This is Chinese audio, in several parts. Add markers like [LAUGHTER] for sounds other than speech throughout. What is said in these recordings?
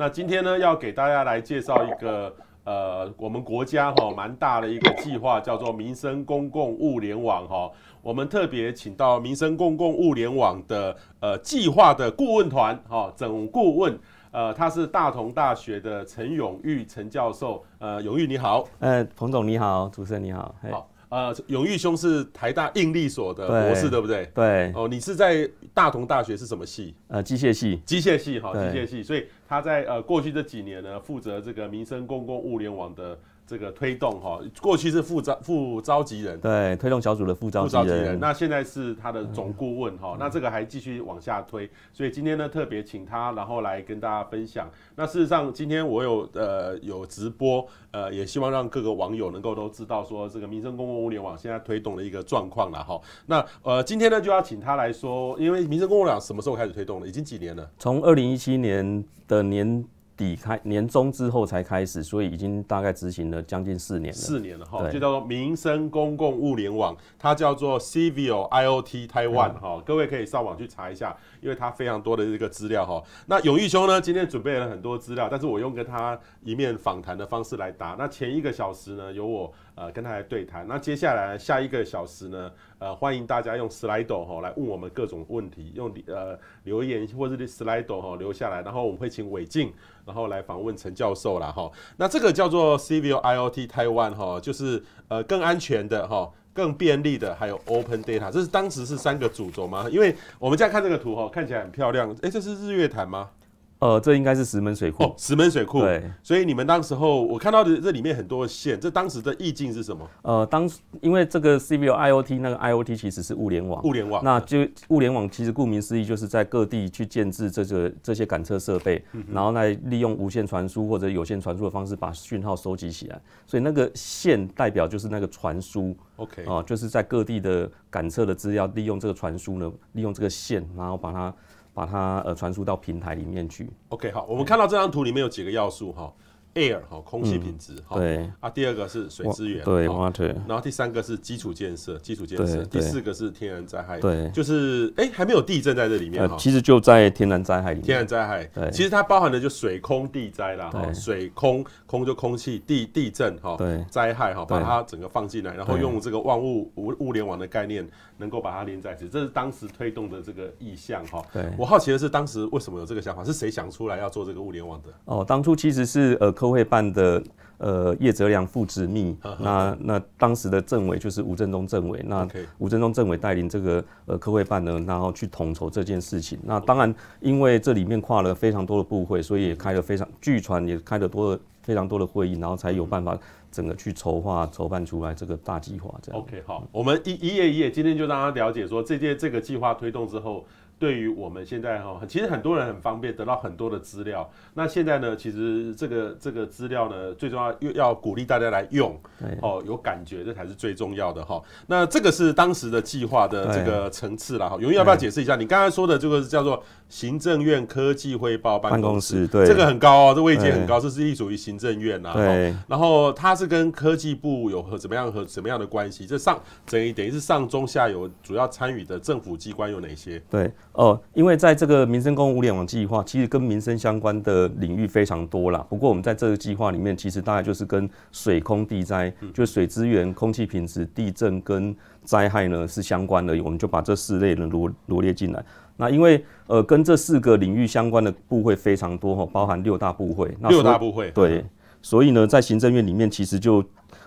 那今天呢，要给大家来介绍一个，呃，我们国家哈蛮大的一个计划，叫做民生公共物联网哈。我们特别请到民生公共物联网的呃计划的顾问团哈总顾问，呃，他是大同大学的陈永玉陈教授。呃，永玉你好，呃，彭总你好，主持人你好。好，呃，永玉兄是台大应力所的博士对不对？对。哦，你是在大同大学是什么系？呃，机械系。机械系哈，机械系，所以。他在呃过去这几年呢，负责这个民生公共物联网的。这个推动哈，过去是副召副召集人，对，推动小组的副召集人。那现在是他的总顾问哈，那这个还继续往下推。所以今天呢，特别请他，然后来跟大家分享。那事实上，今天我有呃有直播，呃，也希望让各个网友能够都知道说，这个民生公共物联网现在推动的一个状况了哈。那呃，今天呢就要请他来说，因为民生公共网什么时候开始推动的？已经几年了？从二零一七年的年。底开年终之后才开始，所以已经大概执行了将近四年。四年了哈，就叫做民生公共物联网，它叫做 Civil IoT Taiwan 哈。各位可以上网去查一下，因为它非常多的这个资料哈。那永裕兄呢，今天准备了很多资料，但是我用跟他一面访谈的方式来答。那前一个小时呢，由我。呃，跟他来对谈。那接下来下一个小时呢？呃，欢迎大家用 Slido 哈来问我们各种问题，用呃留言或者 Slido 哈留下来。然后我们会请伟静，然后来访问陈教授啦哈。那这个叫做 CVIOT Taiwan 哈，就是呃更安全的哈，更便利的，还有 Open Data，这是当时是三个主轴吗？因为我们在看这个图哈，看起来很漂亮。哎，这是日月潭吗？呃，这应该是石门水库。哦，石门水库。对，所以你们当时候，我看到的这里面很多线，这当时的意境是什么？呃，当因为这个 C O I O T 那个 I O T 其实是物联网。物联网。那就物联网其实顾名思义就是在各地去建置这个这些感测设备，然后来利用无线传输或者有线传输的方式把讯号收集起来。所以那个线代表就是那个传输。OK。啊，就是在各地的感测的资料，利用这个传输呢，利用这个线，然后把它。把它呃传输到平台里面去。OK，好，我们看到这张图里面有几个要素哈。air 哈空气品质哈对啊第二个是水资源对，然后第三个是基础建设基础建设，第四个是天然灾害对，就是哎还没有地震在这里面哈，其实就在天然灾害里面天然灾害对，其实它包含的就水空地灾啦哈水空空就空气地地震哈对灾害哈把它整个放进来，然后用这个万物物物联网的概念能够把它连在一起，这是当时推动的这个意向哈。对，我好奇的是当时为什么有这个想法，是谁想出来要做这个物联网的？哦，当初其实是呃。科会办的呃叶泽良副执秘，那那当时的政委就是吴振东政委，那吴振东政委带领这个呃科会办呢，然后去统筹这件事情。那当然，因为这里面跨了非常多的部会，所以也开了非常据传也开了多非常多的会议，然后才有办法整个去筹划筹办出来这个大计划这样。OK，好，我们一一页一页，今天就让大家了解说这些这个计划推动之后。对于我们现在哈，其实很多人很方便得到很多的资料。那现在呢，其实这个这个资料呢，最重要又要鼓励大家来用，哦，有感觉这才是最重要的哈。那这个是当时的计划的这个层次了哈。永裕要不要解释一下？你刚才说的这个叫做行政院科技汇报办公室，对，这个很高哦，这位阶很高，这是隶属于行政院呐。对。然后它是跟科技部有和怎么样和什么样的关系？这上等于是上中下游主要参与的政府机关有哪些？对。呃，因为在这个民生公共物联网计划，其实跟民生相关的领域非常多啦。不过，我们在这个计划里面，其实大概就是跟水、空、地灾，就水资源、空气品质、地震跟灾害呢是相关的。我们就把这四类呢罗罗列进来。那因为呃，跟这四个领域相关的部会非常多哈，包含六大部会。六大部会对，所以呢，在行政院里面，其实就。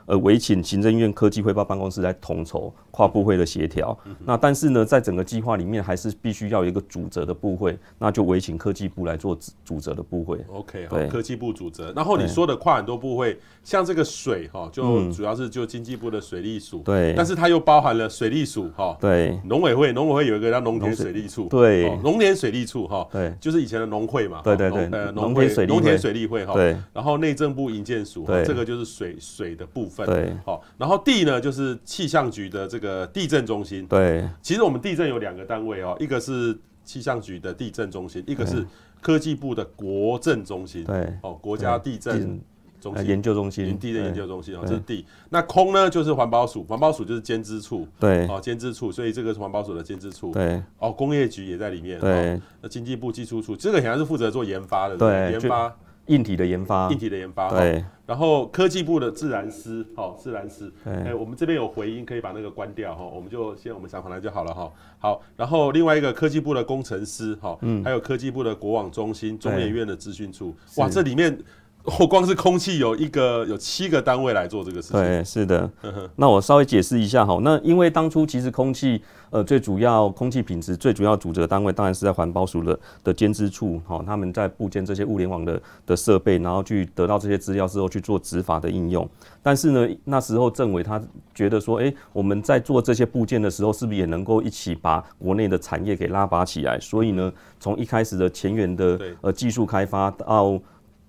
呃，委请行政院科技汇报办公室来统筹跨部会的协调。那但是呢，在整个计划里面，还是必须要有一个主责的部会，那就委请科技部来做主责的部会。OK，好，科技部主责。然后你说的跨很多部会，像这个水哈，就主要是就经济部的水利署。对。但是它又包含了水利署哈，对。农委会，农委会有一个叫农田水利处，对，农田水利处哈，对，就是以前的农会嘛，对对对，呃，农田水利，农田水利会哈，对。然后内政部营建署，对，这个就是水水的部分。份对，好，然后 D 呢，就是气象局的这个地震中心。对，其实我们地震有两个单位哦，一个是气象局的地震中心，一个是科技部的国震中心。对，哦，国家地震中心研究中心，地震研究中心哦，这是地。那空呢，就是环保署，环保署就是监支处。对，哦，监支处，所以这个是环保署的监支处。对，哦，工业局也在里面。对，那经济部技术处，这个好像是负责做研发的。对，研发。硬体的研发，硬体的研发，对。然后科技部的自然师，哈，自然师，哎，我们这边有回音，可以把那个关掉，哈，我们就先我们想回来就好了，哈。好，然后另外一个科技部的工程师，哈，嗯，还有科技部的国网中心中研院的资讯处，哇，这里面。我光是空气有一个有七个单位来做这个事情，对，是的。那我稍微解释一下哈，那因为当初其实空气呃最主要空气品质最主要组织单位当然是在环保署的的监知处，好，他们在部件这些物联网的的设备，然后去得到这些资料之后去做执法的应用。但是呢，那时候政委他觉得说，哎，我们在做这些部件的时候，是不是也能够一起把国内的产业给拉拔起来？所以呢，从一开始的前沿的呃技术开发到。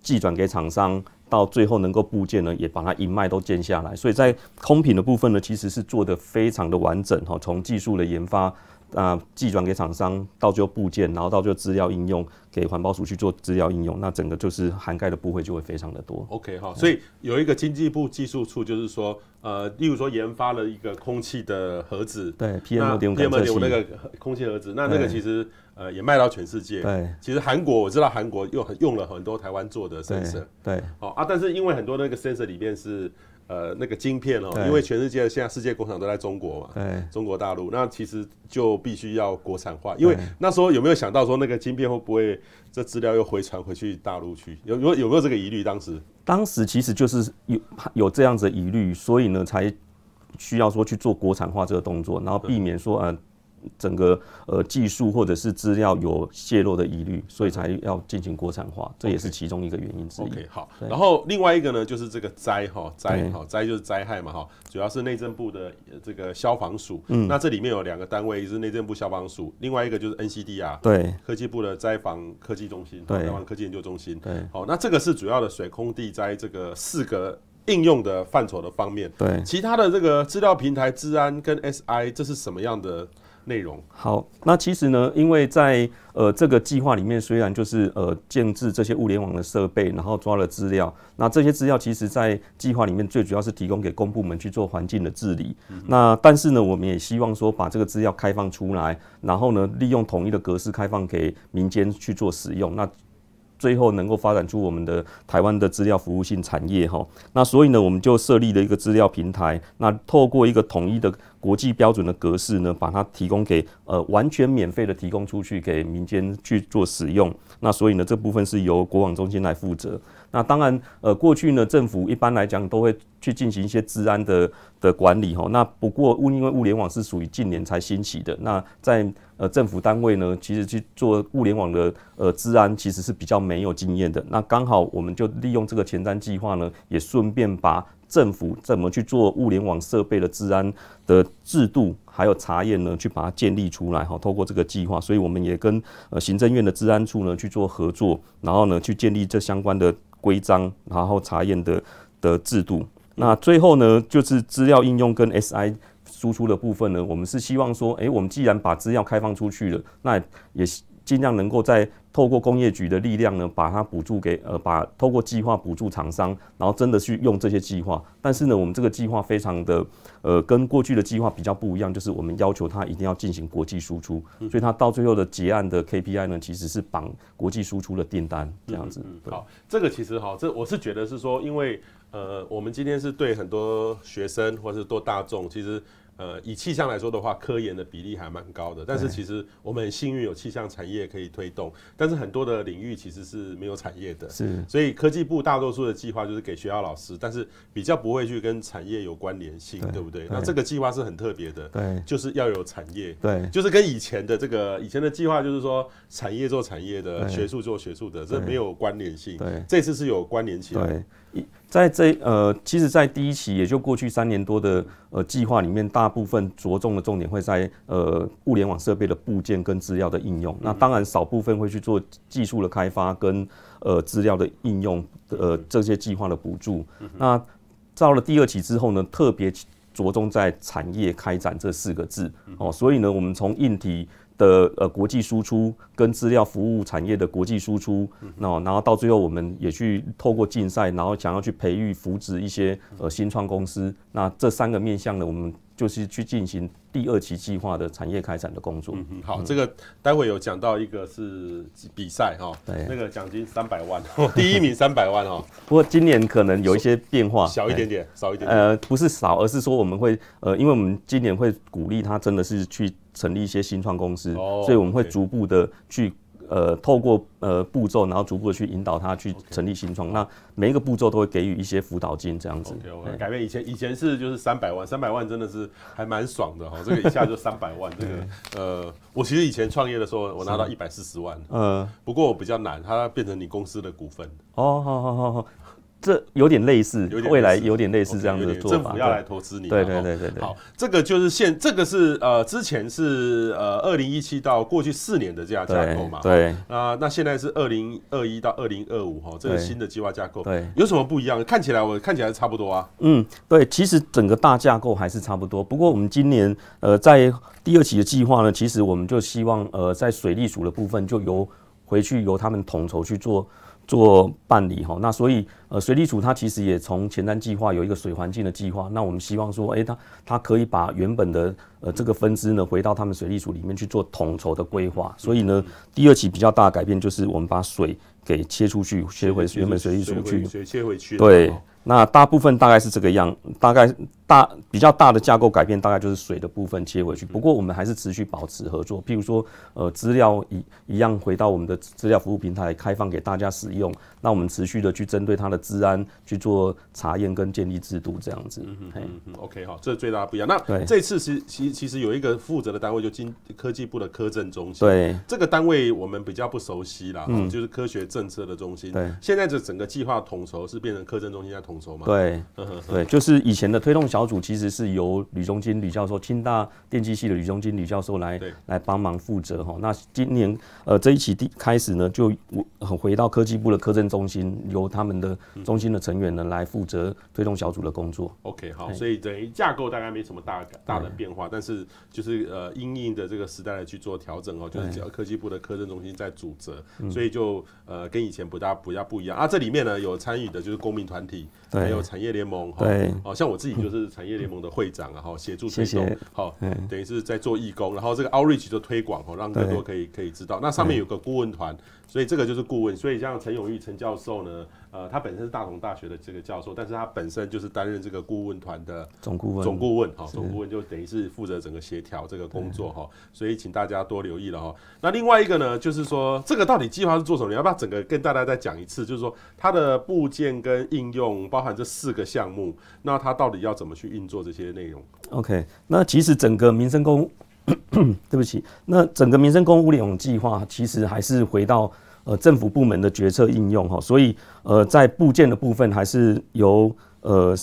寄转给厂商，到最后能够部件呢，也把它一脉都建下来。所以在空品的部分呢，其实是做的非常的完整哈，从技术的研发。啊，寄转给厂商，到最后部件，然后到最后资料应用，给环保署去做资料应用，那整个就是涵盖的部位就会非常的多。OK 哈，所以有一个经济部技术处，就是说，呃，例如说研发了一个空气的盒子，对 p m 二点五 p m o 点五那个空气盒子，那那个其实呃也卖到全世界。对，其实韩国我知道韩国用用了很多台湾做的 sensor，对，哦啊，但是因为很多那个 sensor 里面是。呃，那个晶片哦，因为全世界现在世界工厂都在中国嘛，中国大陆，那其实就必须要国产化。因为那时候有没有想到说那个晶片会不会这资料又回传回去大陆去？有有有没有这个疑虑？当时当时其实就是有有这样子疑虑，所以呢才需要说去做国产化这个动作，然后避免说呃。整个呃技术或者是资料有泄露的疑虑，所以才要进行国产化，这也是其中一个原因之一。OK，好。然后另外一个呢，就是这个灾哈灾哈灾就是灾害嘛哈，主要是内政部的这个消防署。嗯。那这里面有两个单位，一是内政部消防署，另外一个就是 NCD 啊，对，科技部的灾防科技中心，对，防科技研究中心。对。好，那这个是主要的水空地灾这个四个应用的范畴的方面。对。其他的这个资料平台、治安跟 SI，这是什么样的？内容好，那其实呢，因为在呃这个计划里面，虽然就是呃建置这些物联网的设备，然后抓了资料，那这些资料其实在计划里面最主要是提供给公部门去做环境的治理，那但是呢，我们也希望说把这个资料开放出来，然后呢，利用统一的格式开放给民间去做使用，那。最后能够发展出我们的台湾的资料服务性产业哈，那所以呢，我们就设立了一个资料平台，那透过一个统一的国际标准的格式呢，把它提供给呃完全免费的提供出去给民间去做使用，那所以呢，这部分是由国网中心来负责。那当然，呃，过去呢，政府一般来讲都会去进行一些治安的的管理哈，那不过因为物联网是属于近年才兴起的，那在呃政府单位呢，其实去做物联网的呃治安其实是比较没有经验的。那刚好我们就利用这个前瞻计划呢，也顺便把政府怎么去做物联网设备的治安的制度还有查验呢，去把它建立出来哈。通过这个计划，所以我们也跟呃行政院的治安处呢去做合作，然后呢去建立这相关的。规章，然后查验的的制度。那最后呢，就是资料应用跟 SI 输出的部分呢，我们是希望说，哎，我们既然把资料开放出去了，那也尽量能够在。透过工业局的力量呢，把它补助给呃，把透过计划补助厂商，然后真的去用这些计划。但是呢，我们这个计划非常的呃，跟过去的计划比较不一样，就是我们要求它一定要进行国际输出，所以它到最后的结案的 KPI 呢，其实是绑国际输出的订单这样子。好，这个其实哈，这我是觉得是说，因为呃，我们今天是对很多学生或是多大众，其实。呃，以气象来说的话，科研的比例还蛮高的。但是其实我们很幸运有气象产业可以推动，但是很多的领域其实是没有产业的。是。所以科技部大多数的计划就是给学校老师，但是比较不会去跟产业有关联性，对不对？那这个计划是很特别的。对。就是要有产业。对。就是跟以前的这个以前的计划就是说，产业做产业的，学术做学术的，这没有关联性。对。这次是有关联性来。在这呃，其实，在第一期也就过去三年多的呃计划里面，大部分着重的重点会在呃物联网设备的部件跟资料的应用。那当然少部分会去做技术的开发跟呃资料的应用呃这些计划的补助。那到了第二期之后呢，特别着重在产业开展这四个字哦，所以呢，我们从硬体。的呃国际输出跟资料服务产业的国际输出，那然后到最后我们也去透过竞赛，然后想要去培育扶植一些呃新创公司，那这三个面向呢，我们。就是去进行第二期计划的产业开展的工作。嗯好，这个待会有讲到一个是比赛哈，那个奖金三百万，[LAUGHS] 第一名三百万哦。不过今年可能有一些变化，小一点点，少一点。呃，不是少，而是说我们会呃，因为我们今年会鼓励他真的是去成立一些新创公司，所以我们会逐步的去。呃，透过呃步骤，然后逐步的去引导他去成立新创。那每一个步骤都会给予一些辅导金，这样子。改变以前，以前是就是三百万，三百万真的是还蛮爽的哈。这个一下就三百万，[LAUGHS] 这个呃，我其实以前创业的时候，我拿到一百四十万。嗯。不过比较难，它变成你公司的股份。哦，好好好好。这有点类似，未来有点类似这样的做法。政府要来投资你，对对对对对。好，这个就是现这个是呃，之前是呃，二零一七到过去四年的这样架构嘛？对。那那现在是二零二一到二零二五哈，这个新的计划架构，有什么不一样？看起来我看起来差不多啊。嗯，对，其实整个大架构还是差不多。不过我们今年呃，在第二期的计划呢，其实我们就希望呃，在水利署的部分就由回去由他们统筹去做。做办理哈，那所以呃水利署它其实也从前端计划有一个水环境的计划，那我们希望说，哎，它它可以把原本的呃这个分支呢回到他们水利署里面去做统筹的规划，所以呢第二期比较大的改变就是我们把水给切出去，切回原本水利署去，切回去对。那大部分大概是这个样，大概大比较大的架构改变，大概就是水的部分切回去。不过我们还是持续保持合作，譬如说，呃，资料一一样回到我们的资料服务平台开放给大家使用。那我们持续的去针对它的治安去做查验跟建立制度这样子。嗯嗯，OK 哈，这是最大的不一样。那这次其其其实有一个负责的单位，就经科技部的科政中心。对，这个单位我们比较不熟悉啦，就是科学政策的中心。对，现在这整个计划统筹是变成科政中心在统。对，[LAUGHS] 对，就是以前的推动小组其实是由吕中金吕教授，清大电机系的吕中金吕教授来来帮忙负责哈。那今年呃这一期第开始呢，就回到科技部的科政中心，由他们的中心的成员呢来负责推动小组的工作。OK，好，所以等于架构大概没什么大大的变化，但是就是呃应应的这个时代去做调整哦，就是要科技部的科政中心在组织，所以就呃跟以前不大不大不一样啊。这里面呢有参与的就是公民团体。还有产业联盟，对，哦，像我自己就是产业联盟的会长啊，哈，协助推动，好，等于是在做义工，然后这个 outreach 的推广，哈，让更多可以可以知道。那上面有个顾问团，所以这个就是顾问，所以像陈永玉陈教授呢。呃，他本身是大同大学的这个教授，但是他本身就是担任这个顾问团的总顾问，总顾问哈，总顾问就等于是负责整个协调这个工作哈，所以请大家多留意了哈。那另外一个呢，就是说这个到底计划是做什么？你要不要整个跟大家再讲一次？就是说它的部件跟应用，包含这四个项目，那它到底要怎么去运作这些内容？OK，那其实整个民生工，[COUGHS] 对不起，那整个民生工物联网计划其实还是回到。呃，政府部门的决策应用哈，所以呃，在部件的部分还是由呃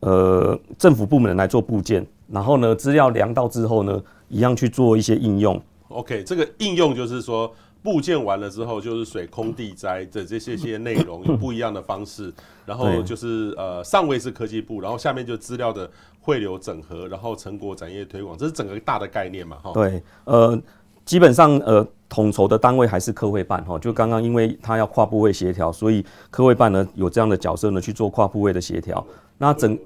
呃政府部门来做部件，然后呢，资料量到之后呢，一样去做一些应用。OK，这个应用就是说部件完了之后，就是水空地灾的这些些内容，[LAUGHS] 有不一样的方式，然后就是呃上位是科技部，然后下面就资料的汇流整合，然后成果展业推广，这是整个大的概念嘛？哈，对，呃，基本上呃。统筹的单位还是科会办哈，就刚刚，因为他要跨部位协调，所以科会办呢有这样的角色呢去做跨部位的协调。那整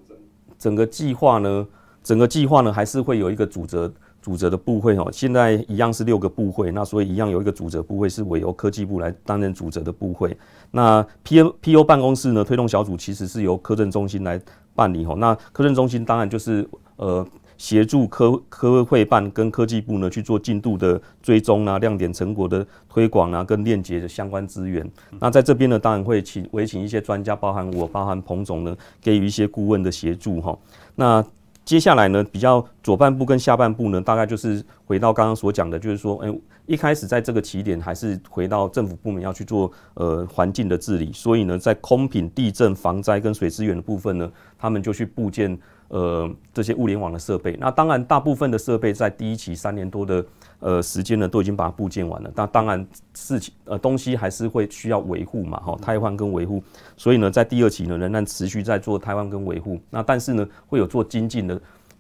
整个计划呢，整个计划呢还是会有一个主责主责的部会哦。现在一样是六个部会，那所以一样有一个主责部会是委由科技部来担任主责的部会。那 P O P O 办公室呢推动小组其实是由科政中心来办理哈。那科政中心当然就是呃。协助科科会办跟科技部呢去做进度的追踪啊，亮点成果的推广啊，跟链接的相关资源。那在这边呢，当然会请委请一些专家，包含我，包含彭总呢，给予一些顾问的协助哈。那接下来呢，比较左半部跟下半部呢，大概就是回到刚刚所讲的，就是说，哎，一开始在这个起点还是回到政府部门要去做呃环境的治理，所以呢，在空品、地震、防灾跟水资源的部分呢，他们就去部件呃，这些物联网的设备，那当然大部分的设备在第一期三年多的呃时间呢，都已经把它部件完了。那当然事情呃东西还是会需要维护嘛，哈，汰换跟维护。所以呢，在第二期呢，仍然持续在做汰换跟维护。那但是呢，会有做精进的。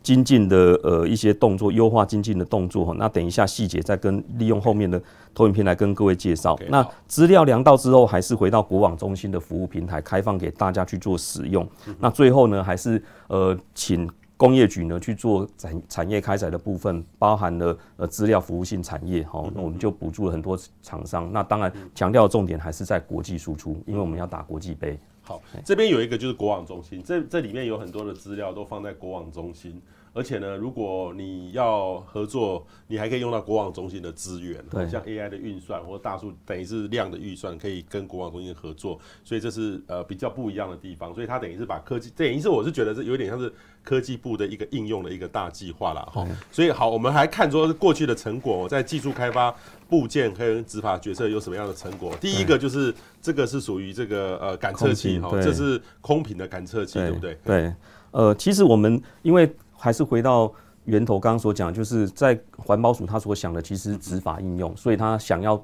精进的呃一些动作，优化精进的动作，那等一下细节再跟利用后面的投影片来跟各位介绍。那资料量到之后，还是回到国网中心的服务平台开放给大家去做使用。那最后呢，还是呃请工业局呢去做产产业开采的部分，包含了呃资料服务性产业，好，那我们就补助了很多厂商。那当然强调重点还是在国际输出，因为我们要打国际杯。好，这边有一个就是国网中心，这这里面有很多的资料都放在国网中心。而且呢，如果你要合作，你还可以用到国网中心的资源，对，像 AI 的运算或大数等于是量的预算，可以跟国网中心合作，所以这是呃比较不一样的地方。所以它等于是把科技，等于是我是觉得是有点像是科技部的一个应用的一个大计划了哈。所以好，我们还看说过去的成果，在技术开发部件还有执法决策有什么样的成果。第一个就是这个是属于这个呃感测器，哈，这是空瓶的感测器，对不对？对，呃，其实我们因为还是回到源头，刚刚所讲，就是在环保署他所想的，其实执法应用，所以他想要，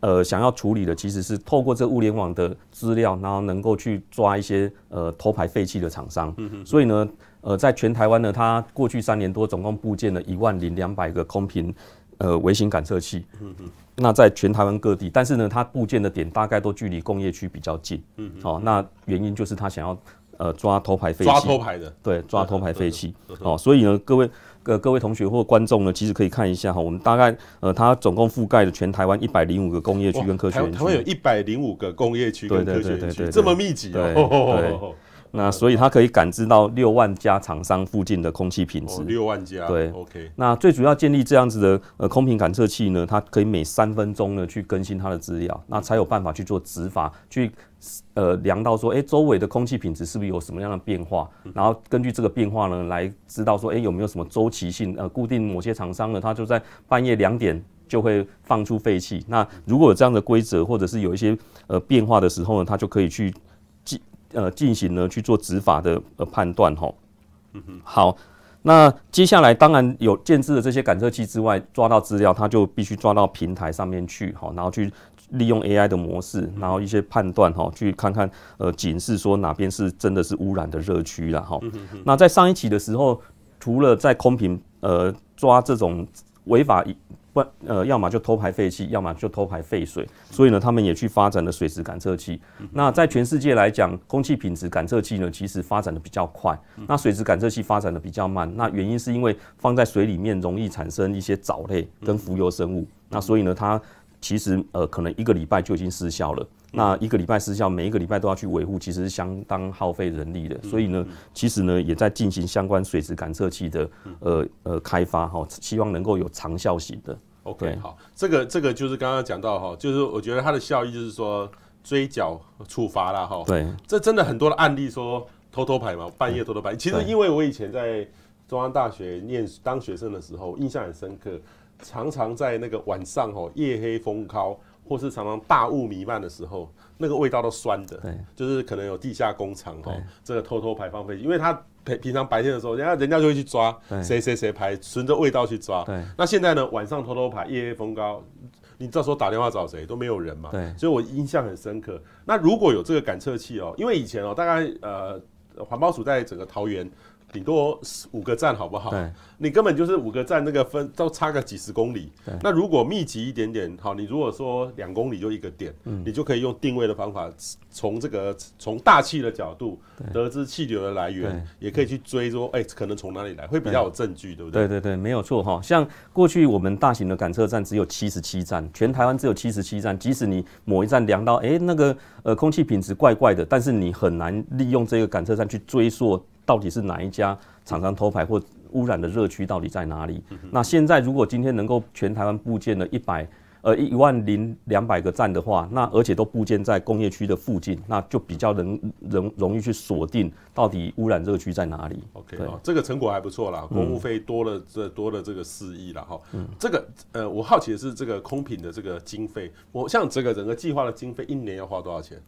呃，想要处理的其实是透过这物联网的资料，然后能够去抓一些呃偷排废气的厂商。嗯所以呢，呃，在全台湾呢，他过去三年多总共布建了一万零两百个空瓶呃微型感测器。嗯那在全台湾各地，但是呢，它布建的点大概都距离工业区比较近。嗯。好，那原因就是他想要。呃，抓偷排废气，抓偷牌的，对，抓偷排废气，哦，所以呢，各位，各各位同学或观众呢，其实可以看一下哈，我们大概，呃，它总共覆盖了全台湾一百零五个工业区跟科学区，台湾有一百零五个工业区跟科学园区，这么密集对。[LAUGHS] 那所以它可以感知到六万家厂商附近的空气品质，六万家对，OK。那最主要建立这样子的呃空瓶感测器呢，它可以每三分钟呢去更新它的资料，那才有办法去做执法，去呃量到说，哎，周围的空气品质是不是有什么样的变化，然后根据这个变化呢来知道说，哎，有没有什么周期性呃固定某些厂商呢，它就在半夜两点就会放出废气。那如果有这样的规则，或者是有一些呃变化的时候呢，它就可以去。呃，进行呢去做执法的呃判断吼，嗯哼，好，那接下来当然有建置的这些感测器之外，抓到资料，它就必须抓到平台上面去哈，然后去利用 AI 的模式，然后一些判断哈，去看看呃警示说哪边是真的是污染的热区了哈。那在上一期的时候，除了在空瓶，呃抓这种违法。不，呃，要么就偷排废气，要么就偷排废水，所以呢，他们也去发展了水质感测器。那在全世界来讲，空气品质感测器呢，其实发展的比较快，那水质感测器发展的比较慢。那原因是因为放在水里面容易产生一些藻类跟浮游生物，那所以呢，它其实呃可能一个礼拜就已经失效了。那一个礼拜失效，每一个礼拜都要去维护，其实是相当耗费人力的。所以呢，其实呢也在进行相关水质感测器的呃呃开发哈，希望能够有长效型的。OK，好，这个这个就是刚刚讲到哈，就是我觉得它的效益就是说追缴处罚啦哈。对，这真的很多的案例说偷偷排嘛，半夜偷偷排。其实因为我以前在中央大学念当学生的时候，印象很深刻，常常在那个晚上哈，夜黑风高，或是常常大雾弥漫的时候，那个味道都酸的。对，就是可能有地下工厂哈，这个偷偷排放废气，因为它。平平常白天的时候，人家人家就会去抓，谁谁谁拍，循着味道去抓。那现在呢，晚上偷偷拍，夜夜风高，你到时候打电话找谁都没有人嘛。所以我印象很深刻。那如果有这个感测器哦，因为以前哦，大概呃环保署在整个桃园。顶多五五个站，好不好？你根本就是五个站，那个分都差个几十公里。那如果密集一点点，好，你如果说两公里就一个点，你就可以用定位的方法，从这个从大气的角度得知气流的来源，也可以去追说，哎，可能从哪里来，会比较有证据，对不对？对对对，没有错哈。像过去我们大型的赶车站只有七十七站，全台湾只有七十七站，即使你某一站量到，哎，那个呃空气品质怪怪的，但是你很难利用这个赶车站去追溯。到底是哪一家厂商偷排或污染的热区到底在哪里？那现在如果今天能够全台湾部件了一百呃一万零两百个站的话，那而且都布建在工业区的附近，那就比较能容容易去锁定到底污染热区在哪里。OK，哦、这个成果还不错啦，公务费多了这多了这个四亿了哈。这个呃，我好奇的是这个空品的这个经费，我像这个整个计划的经费一年要花多少钱？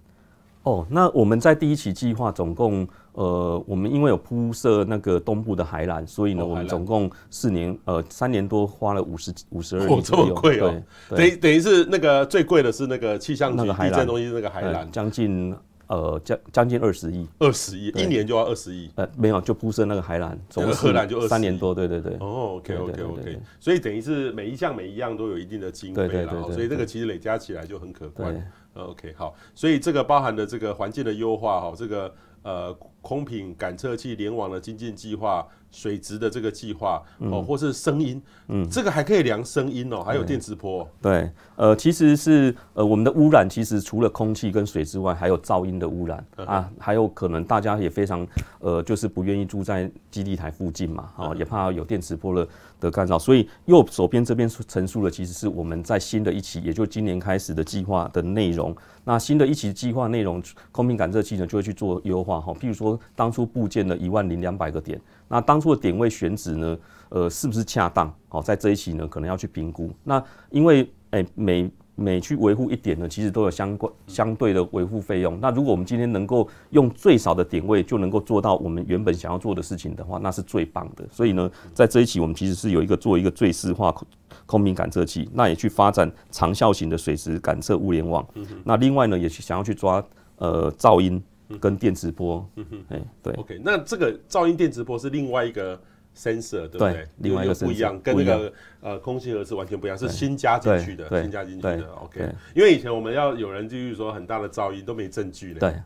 哦，那我们在第一期计划总共。呃，我们因为有铺设那个东部的海缆，所以呢，我们总共四年，呃，三年多花了五十五十二亿，这么贵哦？等等于是那个最贵的是那个气象局海缆，中东西那个海缆将近呃，将将近二十亿，二十亿一年就要二十亿，呃，没有，就铺设那个海缆，总荷兰就三年多，对对对。哦，OK OK OK，所以等于是每一项每一样都有一定的经费了，所以这个其实累加起来就很可观。OK，好，所以这个包含的这个环境的优化哈，这个呃。空品感测器联网的精进计划，水质的这个计划，哦，或是声音，嗯，这个还可以量声音哦，还有电磁波，对，呃，其实是呃，我们的污染其实除了空气跟水之外，还有噪音的污染啊，还有可能大家也非常，呃，就是不愿意住在基地台附近嘛，哦，也怕有电磁波了。的干扰，所以右手边这边陈述的其实是我们在新的一期，也就今年开始的计划的内容。那新的一期计划内容，空瓶感测器呢就会去做优化哈。譬如说当初部件的一万零两百个点，那当初的点位选址呢，呃，是不是恰当？好，在这一期呢，可能要去评估。那因为诶，每每去维护一点呢，其实都有相关相对的维护费用。那如果我们今天能够用最少的点位就能够做到我们原本想要做的事情的话，那是最棒的。所以呢，在这一期我们其实是有一个做一个最适化空空瓶感测器，那也去发展长效型的水质感测物联网。那另外呢，也想要去抓呃噪音跟电磁波。哎，对，OK，那这个噪音电磁波是另外一个。sensor 对不对？另外一个不一样，跟那个呃空气盒是完全不一样，是新加进去的，新加进去的。OK，因为以前我们要有人继续说很大的噪音都没证据的。对，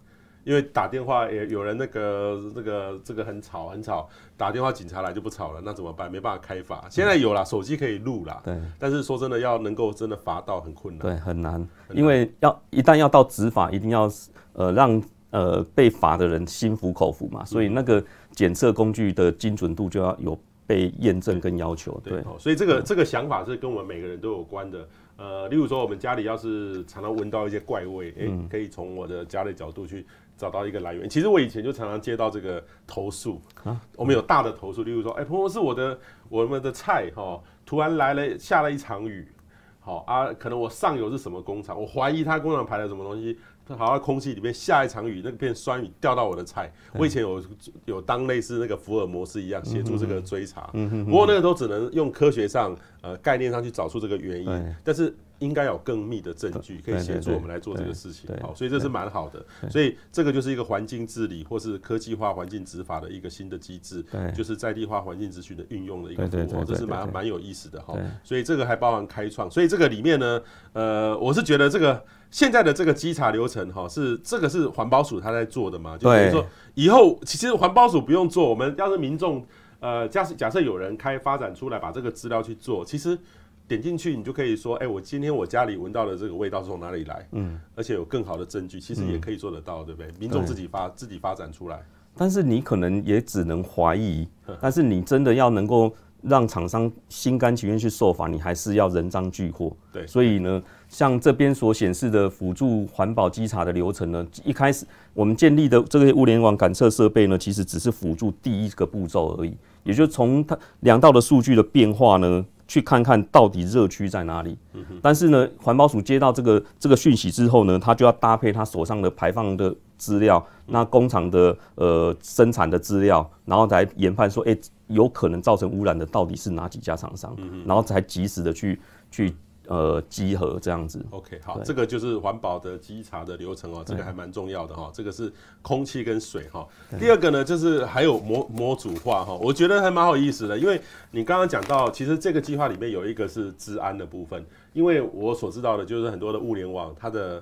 因为打电话也有人那个那个这个很吵很吵，打电话警察来就不吵了，那怎么办？没办法开罚。现在有了手机可以录了，对。但是说真的，要能够真的罚到很困难。对，很难，因为要一旦要到执法，一定要呃让。呃，被罚的人心服口服嘛，所以那个检测工具的精准度就要有被验证跟要求。对，所以这个这个想法是跟我们每个人都有关的。呃，例如说我们家里要是常常闻到一些怪味，哎，可以从我的家里角度去找到一个来源。其实我以前就常常接到这个投诉，啊，我们有大的投诉，例如说，哎，婆婆是我的我们的菜哈，突然来了下了一场雨，好啊，可能我上游是什么工厂，我怀疑他工厂排了什么东西。好，空气里面下一场雨，那片酸雨掉到我的菜。我以前有有当类似那个福尔摩斯一样，协助这个追查。嗯不过那个都只能用科学上呃概念上去找出这个原因。但是。应该有更密的证据可以协助我们来做这个事情，好，所以这是蛮好的，所以这个就是一个环境治理或是科技化环境执法的一个新的机制，就是在地化环境资讯的运用的一个服务，这是蛮蛮有意思的哈。所以这个还包含开创，所以这个里面呢，呃，我是觉得这个现在的这个稽查流程哈，是这个是环保署他在做的嘛，就是说以后其实环保署不用做，我们要是民众，呃，假设假设有人开发展出来把这个资料去做，其实。点进去，你就可以说，哎，我今天我家里闻到的这个味道是从哪里来？嗯，而且有更好的证据，其实也可以做得到，对不对？民众自己发，自己发展出来。但是你可能也只能怀疑。[LAUGHS] 但是你真的要能够让厂商心甘情愿去受罚，你还是要人赃俱获。对，所以呢，像这边所显示的辅助环保稽查的流程呢，一开始我们建立的这个物联网感测设备呢，其实只是辅助第一个步骤而已，也就从它两道的数据的变化呢。去看看到底热区在哪里，但是呢，环保署接到这个这个讯息之后呢，他就要搭配他手上的排放的资料，那工厂的呃生产的资料，然后来研判说，哎，有可能造成污染的到底是哪几家厂商，然后才及时的去去。呃，集合这样子，OK，好，这个就是环保的稽查的流程哦，这个还蛮重要的哈，这个是空气跟水哈。第二个呢，就是还有模模组化哈，我觉得还蛮好意思的，因为你刚刚讲到，其实这个计划里面有一个是治安的部分，因为我所知道的，就是很多的物联网它的。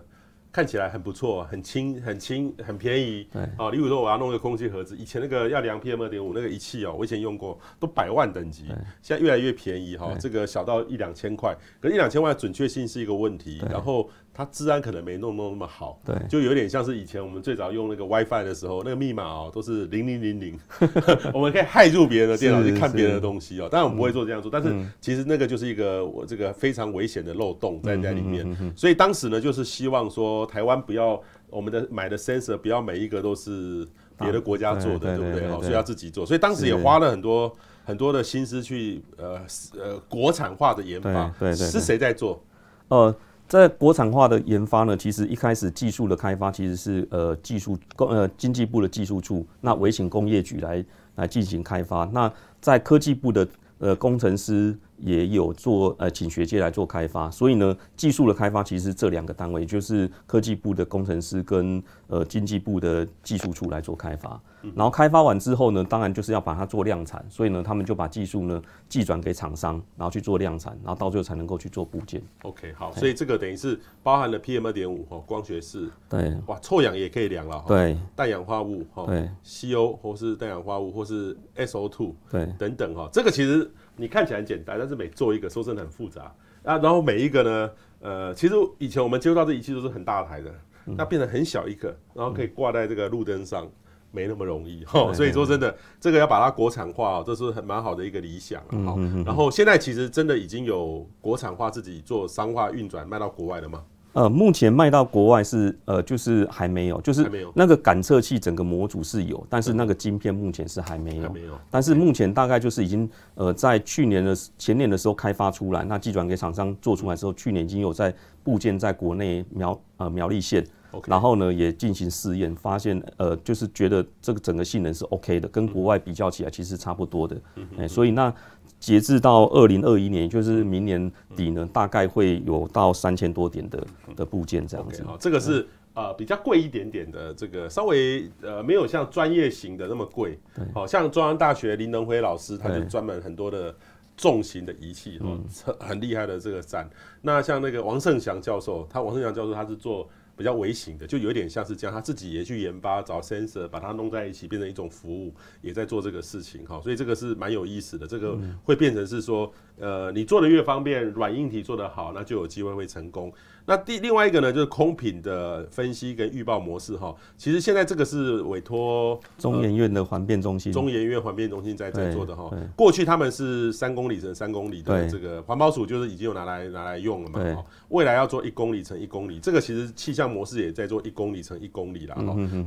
看起来很不错，很轻，很轻，很便宜。对，哦，例如说我要弄一个空气盒子，以前那个要量 PM 二点五那个仪器哦，我以前用过，都百万等级，现在越来越便宜，哈，这个小到一两千块，可一两千块准确性是一个问题，然后。它自然可能没那么那么好，对，就有点像是以前我们最早用那个 WiFi 的时候，那个密码哦都是零零零零，[LAUGHS] 我们可以害入别人的电脑去看别人的东西哦，但我们不会做这样做，但是其实那个就是一个我这个非常危险的漏洞在在里面，所以当时呢就是希望说台湾不要我们的买的 sensor 不要每一个都是别的国家做的，对不对？所以要自己做，所以当时也花了很多很多的心思去呃呃国产化的研发，对对，是谁在做？哦。在国产化的研发呢，其实一开始技术的开发其实是呃技术工呃经济部的技术处，那委请工业局来来进行开发。那在科技部的呃工程师。也有做呃，请学界来做开发，所以呢，技术的开发其实这两个单位就是科技部的工程师跟呃经济部的技术处来做开发，然后开发完之后呢，当然就是要把它做量产，所以呢，他们就把技术呢寄转给厂商，然后去做量产，然后到最后才能够去做部件。OK，好，所以这个等于是包含了 PM 二点五哈，光学式，对，哇，臭氧也可以量了，对，氮氧化物哈，对，CO 或是氮氧化物或是 SO two，对，等等哈，这个其实。你看起来很简单，但是每做一个，说真的很复杂啊。然后每一个呢，呃，其实以前我们接触到这仪器都是很大台的，那变成很小一个，然后可以挂在这个路灯上，没那么容易哈。所以说真的，这个要把它国产化，这是很蛮好的一个理想哈。然后现在其实真的已经有国产化自己做商化运转，卖到国外了吗？呃，目前卖到国外是呃，就是还没有，就是那个感测器整个模组是有，但是那个晶片目前是还没有。没有。但是目前大概就是已经呃，在去年的前年的时候开发出来，那寄转给厂商做出来之后，去年已经有在部件在国内苗呃苗栗县，然后呢也进行试验，发现呃就是觉得这个整个性能是 OK 的，跟国外比较起来其实差不多的。嗯。哎，所以那。截至到二零二一年，就是明年底呢，大概会有到三千多点的的部件这样子。这个是呃比较贵一点点的，这个稍微呃没有像专业型的那么贵。好，像中央大学林能辉老师，他就专门很多的重型的仪器，很很厉害的这个展。那像那个王胜祥教授，他王胜祥教授他是做比较微型的，就有点像是这样，他自己也去研发找 sensor，把它弄在一起，变成一种服务，也在做这个事情，哈，所以这个是蛮有意思的，这个会变成是说，呃，你做的越方便，软硬体做的好，那就有机会会成功。那第另外一个呢，就是空品的分析跟预报模式哈，其实现在这个是委托中研院的环变中心，中研院环变中心在在做的哈。过去他们是三公里乘三公里的这个环保署就是已经有拿来拿来用了嘛，未来要做一公里乘一公里，这个其实气象模式也在做一公里乘一公里啦。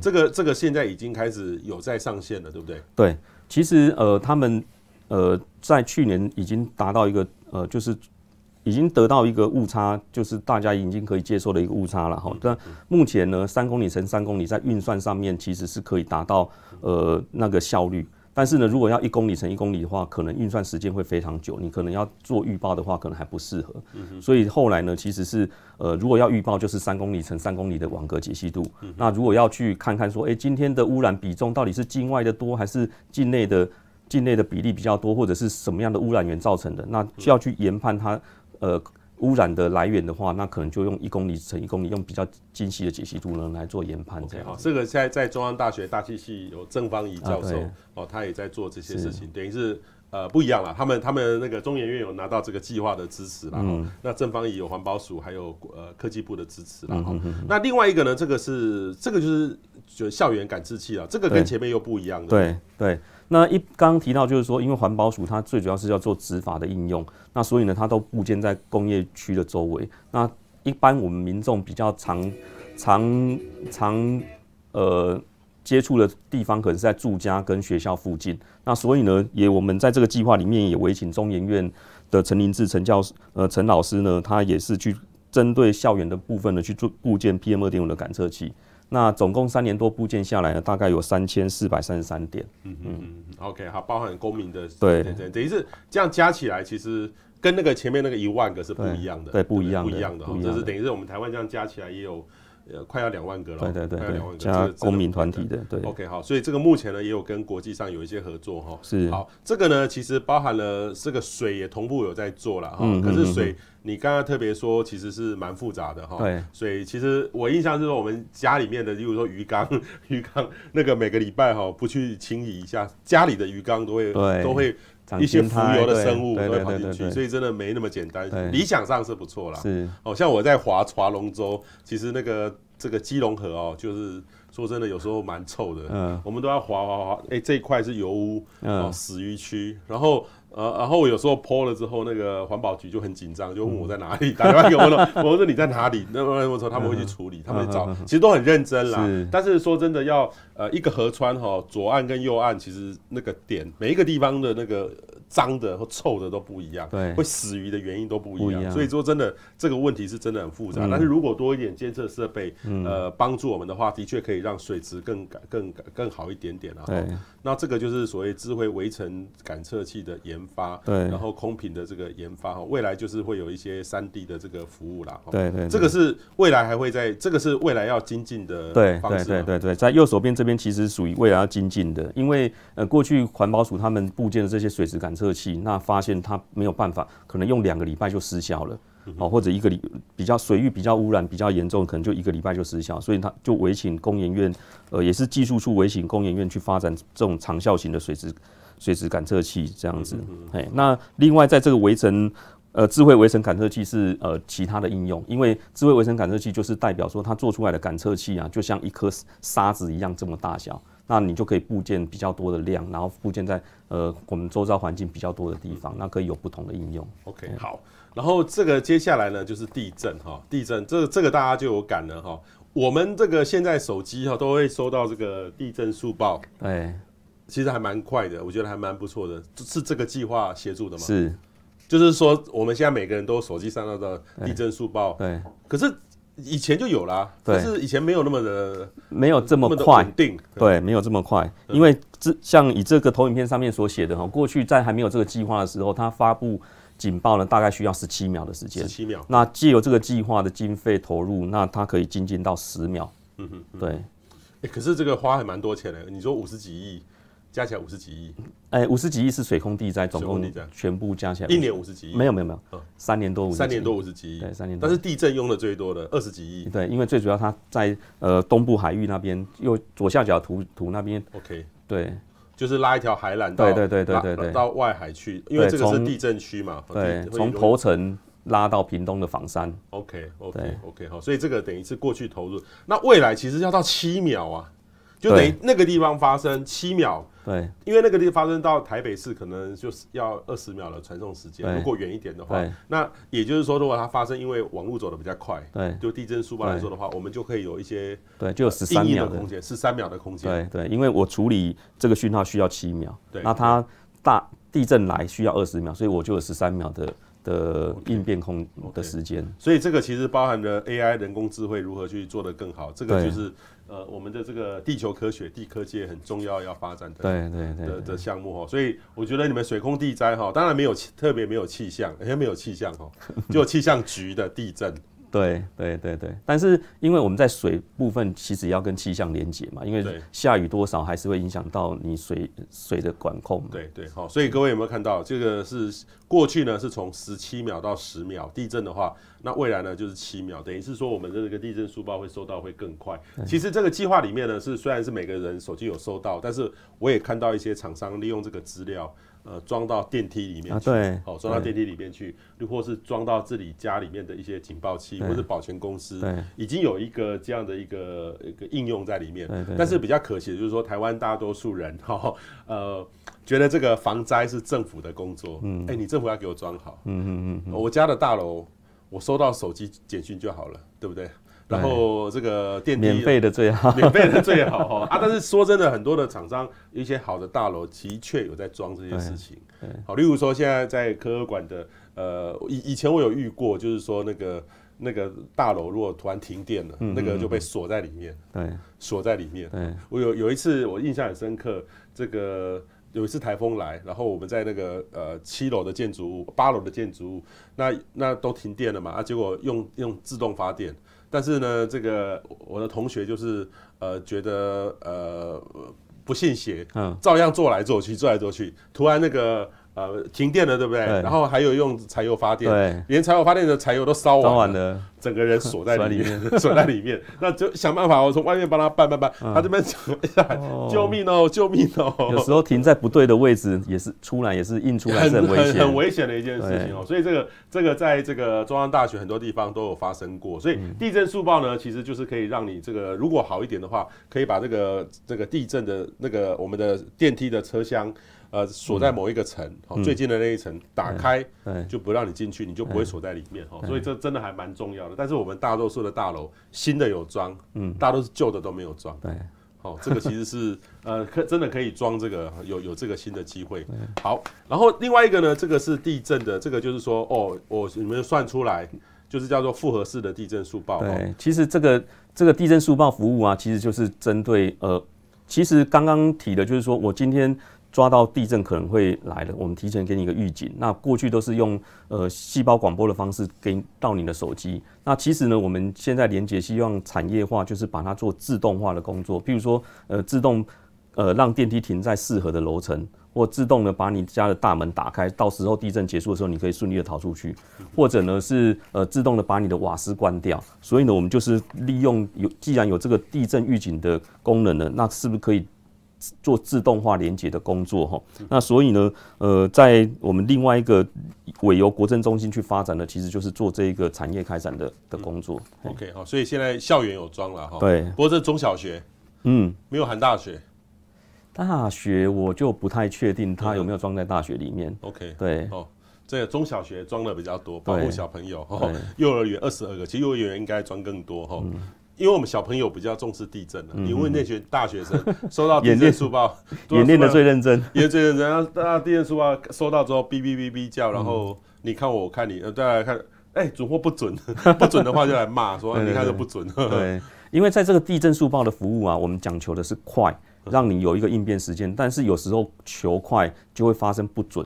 这个这个现在已经开始有在上线了，对不对？对，其实呃他们呃在去年已经达到一个呃就是。已经得到一个误差，就是大家已经可以接受的一个误差了哈。但目前呢，三公里乘三公里在运算上面其实是可以达到呃那个效率。但是呢，如果要一公里乘一公里的话，可能运算时间会非常久，你可能要做预报的话，可能还不适合。所以后来呢，其实是呃，如果要预报，就是三公里乘三公里的网格解析度。那如果要去看看说，哎，今天的污染比重到底是境外的多还是境内的，境内的比例比较多，或者是什么样的污染源造成的，那就要去研判它。呃，污染的来源的话，那可能就用一公里乘一公里，用比较精细的解析度呢来做研判。这样好，这个现在在中央大学大气系有郑方仪教授哦，他也在做这些事情，等于是呃不一样了。他们他们那个中研院有拿到这个计划的支持了，那郑方仪有环保署还有呃科技部的支持了。那另外一个呢，这个是这个就是就校园感知器了，这个跟前面又不一样。对对。那一刚刚提到就是说，因为环保署它最主要是要做执法的应用，那所以呢，它都布建在工业区的周围。那一般我们民众比较常常常呃接触的地方，可能是在住家跟学校附近。那所以呢，也我们在这个计划里面也邀请中研院的陈林志陈教呃，陈老师呢，他也是去针对校园的部分呢去做布建 PM 二点五的感测器。那总共三年多部件下来呢，大概有三千四百三十三点。嗯嗯嗯。OK，好，包含公民的对对，等于是这样加起来，其实跟那个前面那个一万个是不一样的。对，不一样，不一样的。就是等于是我们台湾这样加起来也有。呃，快要两万个了，对对对，加公民团体的，对。OK，好，所以这个目前呢也有跟国际上有一些合作哈。是。好，这个呢其实包含了这个水也同步有在做了哈。可是水你刚刚特别说其实是蛮复杂的哈。对。所以其实我印象就是我们家里面的，例如说鱼缸，[LAUGHS] 鱼缸那个每个礼拜哈不去清理一下，家里的鱼缸都会都会。一些浮游的生物会跑进去，所以真的没那么简单。理想上是不错啦，是。哦，像我在划划龙舟，其实那个这个基隆河哦，就是说真的有时候蛮臭的。嗯，我们都要划划划。哎，这一块是油污，嗯，死鱼区，然后。呃，然后我有时候泼了之后，那个环保局就很紧张，就问我在哪里，打电话给我，我说你在哪里？那么什么他们会去处理？他们找，其实都很认真啦。但是说真的，要呃一个河川哈，左岸跟右岸，其实那个点每一个地方的那个。脏的和臭的都不一样，对，会死鱼的原因都不一样，所以说真的这个问题是真的很复杂。但是如果多一点监测设备，呃，帮助我们的话，的确可以让水质更更更好一点点啊。对，那这个就是所谓智慧围城感测器的研发，对，然后空品的这个研发，哈，未来就是会有一些三 D 的这个服务啦，对对，这个是未来还会在，这个是未来要精进的，对对对对对，在右手边这边其实属于未来要精进的，因为呃过去环保署他们部件的这些水质感测。测器，那发现它没有办法，可能用两个礼拜就失效了，好，或者一个礼比较水域比较污染比较严重，可能就一个礼拜就失效，所以他就委请工研院，呃，也是技术处委请工研院去发展这种长效型的水质水质感测器这样子。哎，那另外在这个围城，呃，智慧围城感测器是呃其他的应用，因为智慧围城感测器就是代表说它做出来的感测器啊，就像一颗沙子一样这么大小。那你就可以部件比较多的量，然后部件在呃我们周遭环境比较多的地方，那可以有不同的应用。OK，好，然后这个接下来呢就是地震哈，地震这这个大家就有感了哈。我们这个现在手机哈都会收到这个地震速报，对，其实还蛮快的，我觉得还蛮不错的，是这个计划协助的吗？是，就是说我们现在每个人都手机上那的地震速报，对，可是。以前就有了，可是以前没有那么的，没有这么快。定，对，没有这么快。因为这像以这个投影片上面所写的哈，过去在还没有这个计划的时候，它发布警报呢，大概需要十七秒的时间。十七秒。那借由这个计划的经费投入，那它可以精进到十秒。嗯哼，对。可是这个花还蛮多钱的，你说五十几亿。加起来五十几亿，哎，五十几亿是水、空、地灾，总共全部加起来一年五十几亿，没有没有没有，三年多五三年多五十几亿，对三年多。但是地震用的最多的二十几亿，对，因为最主要它在呃东部海域那边，右左下角图图那边，OK，对，就是拉一条海缆，对对对对对对，到外海去，因为这个是地震区嘛，对，从头城拉到屏东的房山，OK，OK o k 好，所以这个等于是过去投入，那未来其实要到七秒啊，就等于那个地方发生七秒。对，因为那个地方发生到台北市，可能就是要二十秒的传送时间。如果远一点的话，那也就是说，如果它发生，因为网路走的比较快，对，就地震速报来说的话，我们就可以有一些对，就有十三秒的空间，十三秒的空间。对对，因为我处理这个讯号需要七秒，对，那它大地震来需要二十秒，所以我就有十三秒的。的应变空的时间，所以这个其实包含着 AI 人工智慧如何去做得更好，这个就是呃我们的这个地球科学地科界很重要要发展的对对的的项目哦，所以我觉得你们水空地灾哈，当然没有特别没有气象，也 [LAUGHS] 没有气象哈，就气象局的地震。对对对对，但是因为我们在水部分其实要跟气象连接嘛，因为下雨多少还是会影响到你水水的管控。对对，好，所以各位有没有看到这个是过去呢是从十七秒到十秒，地震的话，那未来呢就是七秒，等于是说我们的这个地震书包会收到会更快。其实这个计划里面呢是虽然是每个人手机有收到，但是我也看到一些厂商利用这个资料。呃，装到电梯里面去，对，装到电梯里面去，又或是装到自己家里面的一些警报器，或是保全公司，已经有一个这样的一个一个应用在里面。但是比较可惜的就是说，台湾大多数人哈，[LAUGHS] 呃，觉得这个防灾是政府的工作，嗯，哎，你政府要给我装好，嗯嗯嗯，我家的大楼我收到手机简讯就好了，对不对？然后这个电梯免费的最好，免费的最好哈啊！但是说真的，很多的厂商，一些好的大楼的确有在装这些事情。好，例如说现在在科学馆的呃，以以前我有遇过，就是说那个那个大楼如果突然停电了，那个就被锁在里面。对，锁在里面。对，我有有一次我印象很深刻，这个有一次台风来，然后我们在那个呃七楼的建筑物、八楼的建筑物，那那都停电了嘛啊，结果用用自动发电。但是呢，这个我的同学就是，呃，觉得呃不信邪，嗯，照样做来做去，做来做去，突然那个。呃，停电了，对不对？然后还有用柴油发电，连柴油发电的柴油都烧完了，整个人锁在里面，[LAUGHS] [LAUGHS] 锁在里面。那就想办法，我从外面帮他搬搬搬。他这边一下，救命哦，救命哦！有时候停在不对的位置，也是出来，也是印出来很危险，很危险的一件事情哦。所以这个这个，在这个中央大学很多地方都有发生过。所以地震速报呢，其实就是可以让你这个，如果好一点的话，可以把这个这个地震的那个我们的电梯的车厢。呃，锁在某一个层，最近的那一层打开，就不让你进去，你就不会锁在里面哈。所以这真的还蛮重要的。但是我们大多数的大楼，新的有装，嗯，大多数旧的都没有装。对，哦，这个其实是呃，可真的可以装这个，有有这个新的机会。好，然后另外一个呢，这个是地震的，这个就是说，哦，我你们算出来，就是叫做复合式的地震速报。对，其实这个这个地震速报服务啊，其实就是针对呃，其实刚刚提的就是说我今天。抓到地震可能会来了，我们提前给你一个预警。那过去都是用呃细胞广播的方式给到你的手机。那其实呢，我们现在连接希望产业化，就是把它做自动化的工作。譬如说呃自动呃让电梯停在适合的楼层，或自动的把你家的大门打开，到时候地震结束的时候你可以顺利的逃出去。或者呢是呃自动的把你的瓦斯关掉。所以呢我们就是利用有既然有这个地震预警的功能了，那是不是可以？做自动化连接的工作哈，那所以呢，呃，在我们另外一个委由国政中心去发展的，其实就是做这一个产业开展的的工作。OK 哈，所以现在校园有装了哈，对，不过这中小学，嗯，没有含大学，大学我就不太确定它有没有装在大学里面。OK，对，哦，这中小学装的比较多，保护小朋友，幼儿园二十二个，其实幼儿园应该装更多哈。因为我们小朋友比较重视地震了，你问那些大学生收到地震书包演练的最认真，演最认真，然后大家地震书包收到之后哔哔哔哔叫，然后你看我我看你，呃，大家看，哎，准或不准？不准的话就来骂说你看这不准。对，因为在这个地震速报的服务啊，我们讲求的是快，让你有一个应变时间，但是有时候求快就会发生不准。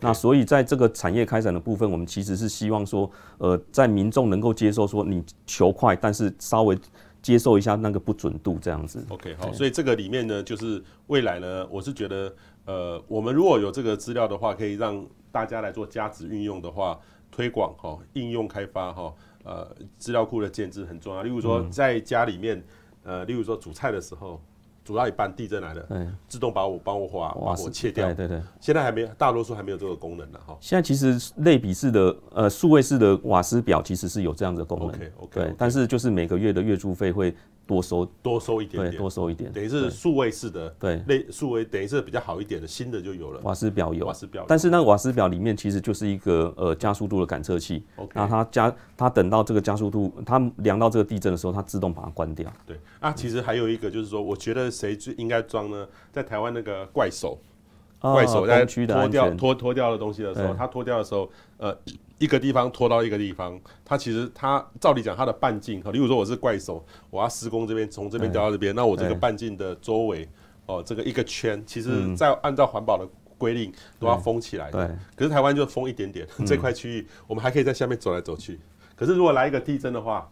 那所以在这个产业开展的部分，我们其实是希望说，呃，在民众能够接受说你求快，但是稍微接受一下那个不准度这样子。OK，好，所以这个里面呢，就是未来呢，我是觉得，呃，我们如果有这个资料的话，可以让大家来做价值运用的话，推广哈，应用开发哈，呃，资料库的建置很重要。例如说在家里面，呃，例如说煮菜的时候。主要一半地震来的，嗯，自动把我帮我花瓦火切掉，对对对，现在还没有，大多数还没有这个功能的哈。现在其实类比式的呃数位式的瓦斯表其实是有这样的功能，OK OK，对，但是就是每个月的月租费会。多收多收一点对，多收一点，等于是数位式的，对，类数位，等于是比较好一点的，新的就有了。瓦斯表有瓦斯表，但是那个瓦斯表里面其实就是一个呃加速度的感测器，那它加它等到这个加速度，它量到这个地震的时候，它自动把它关掉。对，那其实还有一个就是说，我觉得谁最应该装呢？在台湾那个怪手。怪手在脱掉脱脱掉的东西的时候，他脱掉的时候，呃，一个地方脱到一个地方，他其实他照理讲，他的半径，例如说我是怪手，我要施工这边，从这边掉到这边，那我这个半径的周围，哦，这个一个圈，其实，在按照环保的规定都要封起来的。对。可是台湾就封一点点，这块区域我们还可以在下面走来走去。可是如果来一个地震的话，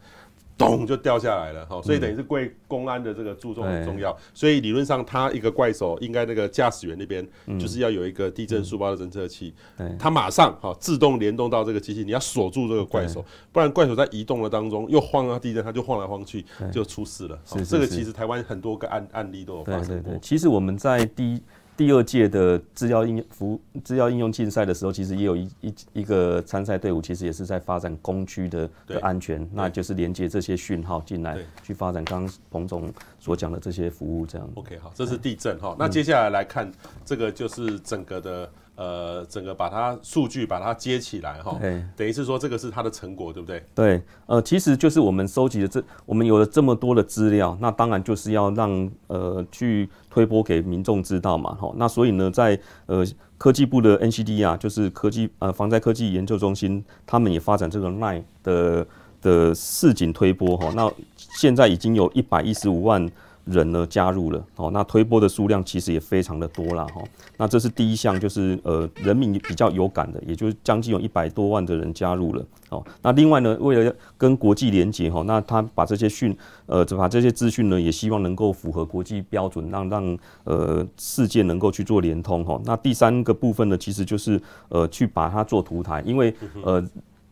咚就掉下来了哈，所以等于是贵公安的这个注重很重要，所以理论上他一个怪手应该那个驾驶员那边就是要有一个地震书包的侦测器，他马上哈自动联动到这个机器，你要锁住这个怪手，不然怪手在移动的当中又晃到地震，他就晃来晃去就出事了。这个其实台湾很多个案案例都有发生过。其实我们在第。第二届的制药应用服制药应用竞赛的时候，其实也有一一一个参赛队伍，其实也是在发展工区的的安全，那就是连接这些讯号进来，去发展刚刚彭总所讲的这些服务，这样。OK，好，这是地震哈，那接下来来看这个就是整个的。呃，整个把它数据把它接起来哈，等于是说这个是它的成果，对不对？对，呃，其实就是我们收集的这，我们有了这么多的资料，那当然就是要让呃去推播给民众知道嘛，哈。那所以呢，在呃科技部的 NCD 啊，就是科技呃防灾科技研究中心，他们也发展这个 Line 的的市井推播哈，那现在已经有一百一十五万。人呢加入了哦，那推波的数量其实也非常的多啦哈，那这是第一项就是呃人民比较有感的，也就将近有一百多万的人加入了哦。那另外呢，为了跟国际连结哈，那他把这些讯呃，把这些资讯呢，也希望能够符合国际标准，让让呃世界能够去做连通哈。那第三个部分呢，其实就是呃去把它做图台，因为呃。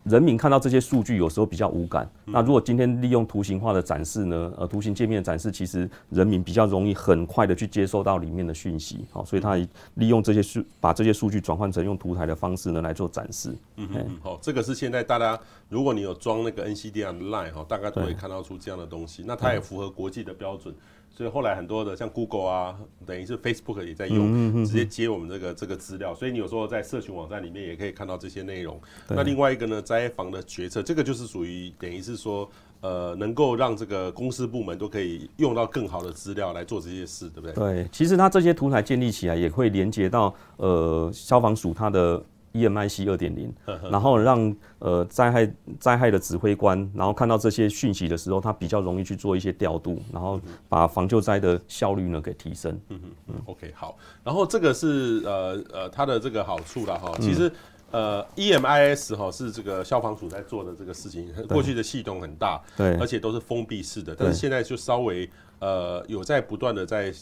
人民看到这些数据有时候比较无感，那如果今天利用图形化的展示呢？呃，图形界面的展示其实人民比较容易很快的去接受到里面的讯息，好，所以它利用这些数把这些数据转换成用图台的方式呢来做展示。嗯哼，好，这个是现在大家如果你有装那个 NCDR Line 哈，大概都会看到出这样的东西。那它也符合国际的标准。所以后来很多的像 Google 啊，等于是 Facebook 也在用，直接接我们这个这个资料。所以你有时候在社群网站里面也可以看到这些内容。那另外一个呢，灾防的决策，这个就是属于等于是说，呃，能够让这个公司部门都可以用到更好的资料来做这些事，对不对？对，其实它这些图台建立起来也会连接到呃消防署它的。EMIC 二点零，然后让呃灾害灾害的指挥官，然后看到这些讯息的时候，他比较容易去做一些调度，然后把防救灾的效率呢给提升。嗯嗯，OK 好，然后这个是呃呃它的这个好处了哈。其实呃 EMIS 哈是这个消防署在做的这个事情，过去的系统很大，对，而且都是封闭式的，但是现在就稍微呃有在不断的在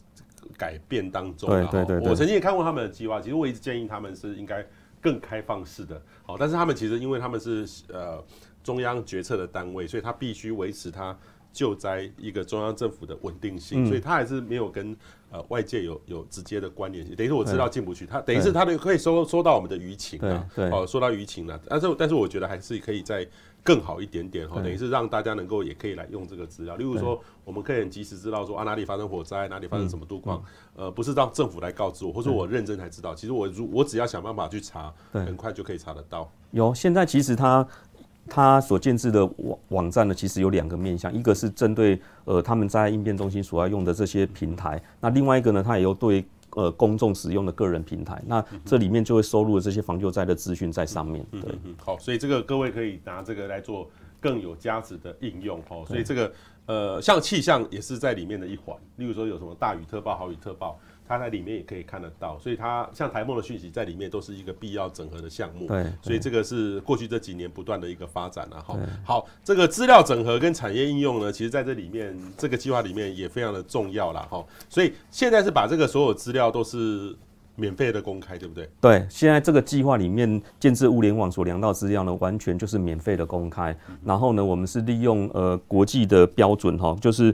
改变当中。对对对，我曾经也看过他们的计划，其实我一直建议他们是应该。更开放式的，好，但是他们其实，因为他们是呃中央决策的单位，所以他必须维持他救灾一个中央政府的稳定性，所以他还是没有跟呃外界有有直接的关联性。等于是我知道进不去，他等于是他的可以收收到我们的舆情啊，哦，收到舆情了，但是但是我觉得还是可以在。更好一点点哈，等于是让大家能够也可以来用这个资料。例如说，我们可以很及时知道说啊哪里发生火灾，哪里发生什么路况，呃，不是让政府来告知我，或者我认真才知道。其实我如我只要想办法去查，很快就可以查得到。有，现在其实他他所建置的网网站呢，其实有两个面向，一个是针对呃他们在应变中心所要用的这些平台，那另外一个呢，它也有对。呃，公众使用的个人平台，那这里面就会收录这些防救灾的资讯在上面。对，好，所以这个各位可以拿这个来做更有价值的应用哦。所以这个。呃，像气象也是在里面的一环，例如说有什么大雨特报、好雨特报，它在里面也可以看得到，所以它像台梦的讯息在里面都是一个必要整合的项目。对，所以这个是过去这几年不断的一个发展了哈。好，这个资料整合跟产业应用呢，其实在这里面这个计划里面也非常的重要了哈。所以现在是把这个所有资料都是。免费的公开，对不对？对，现在这个计划里面，建设物联网所量到资料呢，完全就是免费的公开。然后呢，我们是利用呃国际的标准哈，就是。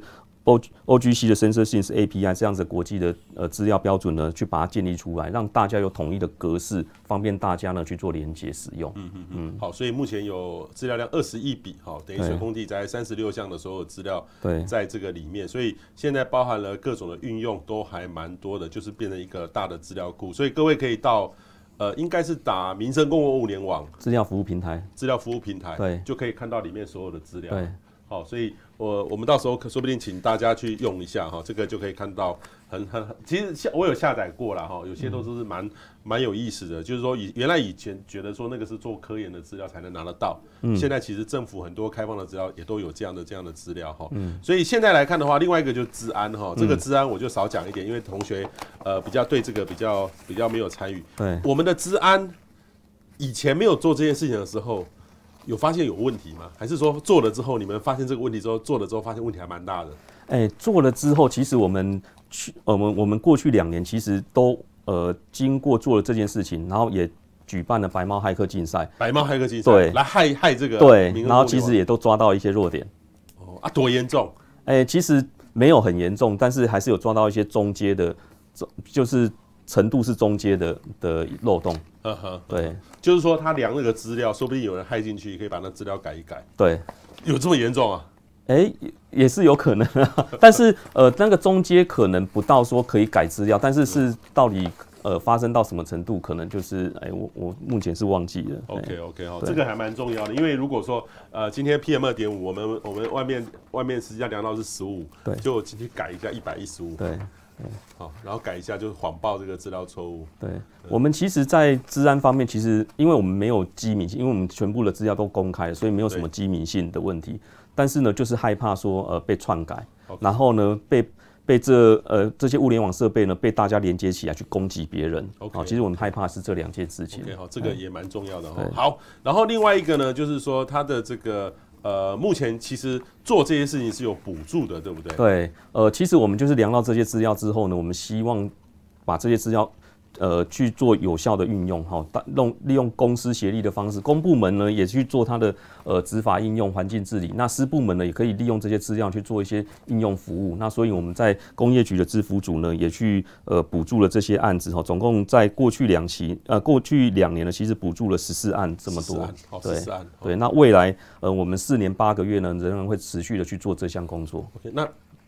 O OGC 的 s e n s o r t i n g s API 这样子国际的呃资料标准呢，去把它建立出来，让大家有统一的格式，方便大家呢去做连接使用。嗯嗯嗯。好，所以目前有资料量二十亿笔哈，等于水空地在三十六项的所有资料，在这个里面，所以现在包含了各种的运用都还蛮多的，就是变成一个大的资料库。所以各位可以到呃，应该是打民生公共物联网资料服务平台，资料服务平台对，就可以看到里面所有的资料。对，好，所以。我我们到时候可说不定，请大家去用一下哈，这个就可以看到很很，其实下我有下载过了哈，有些都是蛮蛮有意思的，就是说以原来以前觉得说那个是做科研的资料才能拿得到，嗯，现在其实政府很多开放的资料也都有这样的这样的资料哈，嗯，所以现在来看的话，另外一个就是治安哈，这个治安我就少讲一点，因为同学呃比较对这个比较比较没有参与，对，我们的治安以前没有做这件事情的时候。有发现有问题吗？还是说做了之后，你们发现这个问题之后，做了之后发现问题还蛮大的？哎，做了之后，其实我们去，我们我们过去两年其实都呃经过做了这件事情，然后也举办了白猫骇客竞赛，白猫骇客竞赛，对，来害害这个对，然后其实也都抓到一些弱点。哦啊，多严重？哎，其实没有很严重，但是还是有抓到一些中阶的，就是。程度是中介的的漏洞，对，就是说他量那个资料，说不定有人害进去，可以把那资料改一改。对，有这么严重啊？哎，也是有可能啊。但是呃，那个中介可能不到说可以改资料，但是是到底呃发生到什么程度，可能就是哎，我我目前是忘记了。OK OK 哦，这个还蛮重要的，因为如果说呃今天 PM 二点五，我们我们外面外面实际上量到是十五，对，就今天改一下一百一十五，对。好，然后改一下就是谎报这个资料错误。对，我们其实，在治安方面，其实因为我们没有机密性，因为我们全部的资料都公开，所以没有什么机密性的问题。但是呢，就是害怕说呃被篡改，然后呢被被这呃这些物联网设备呢被大家连接起来去攻击别人。好，其实我们害怕是这两件事情。好，这个也蛮重要的哈。好，然后另外一个呢，就是说它的这个。呃，目前其实做这些事情是有补助的，对不对？对，呃，其实我们就是量到这些资料之后呢，我们希望把这些资料。呃，去做有效的运用哈，当用利用公私协力的方式，公部门呢也去做它的呃执法应用环境治理，那私部门呢也可以利用这些资料去做一些应用服务。那所以我们在工业局的制服组呢也去呃补助了这些案子哈，总共在过去两期呃过去两年呢，其实补助了十四案这么多。十四案，对对。那未来呃我们四年八个月呢，仍然会持续的去做这项工作。OK，那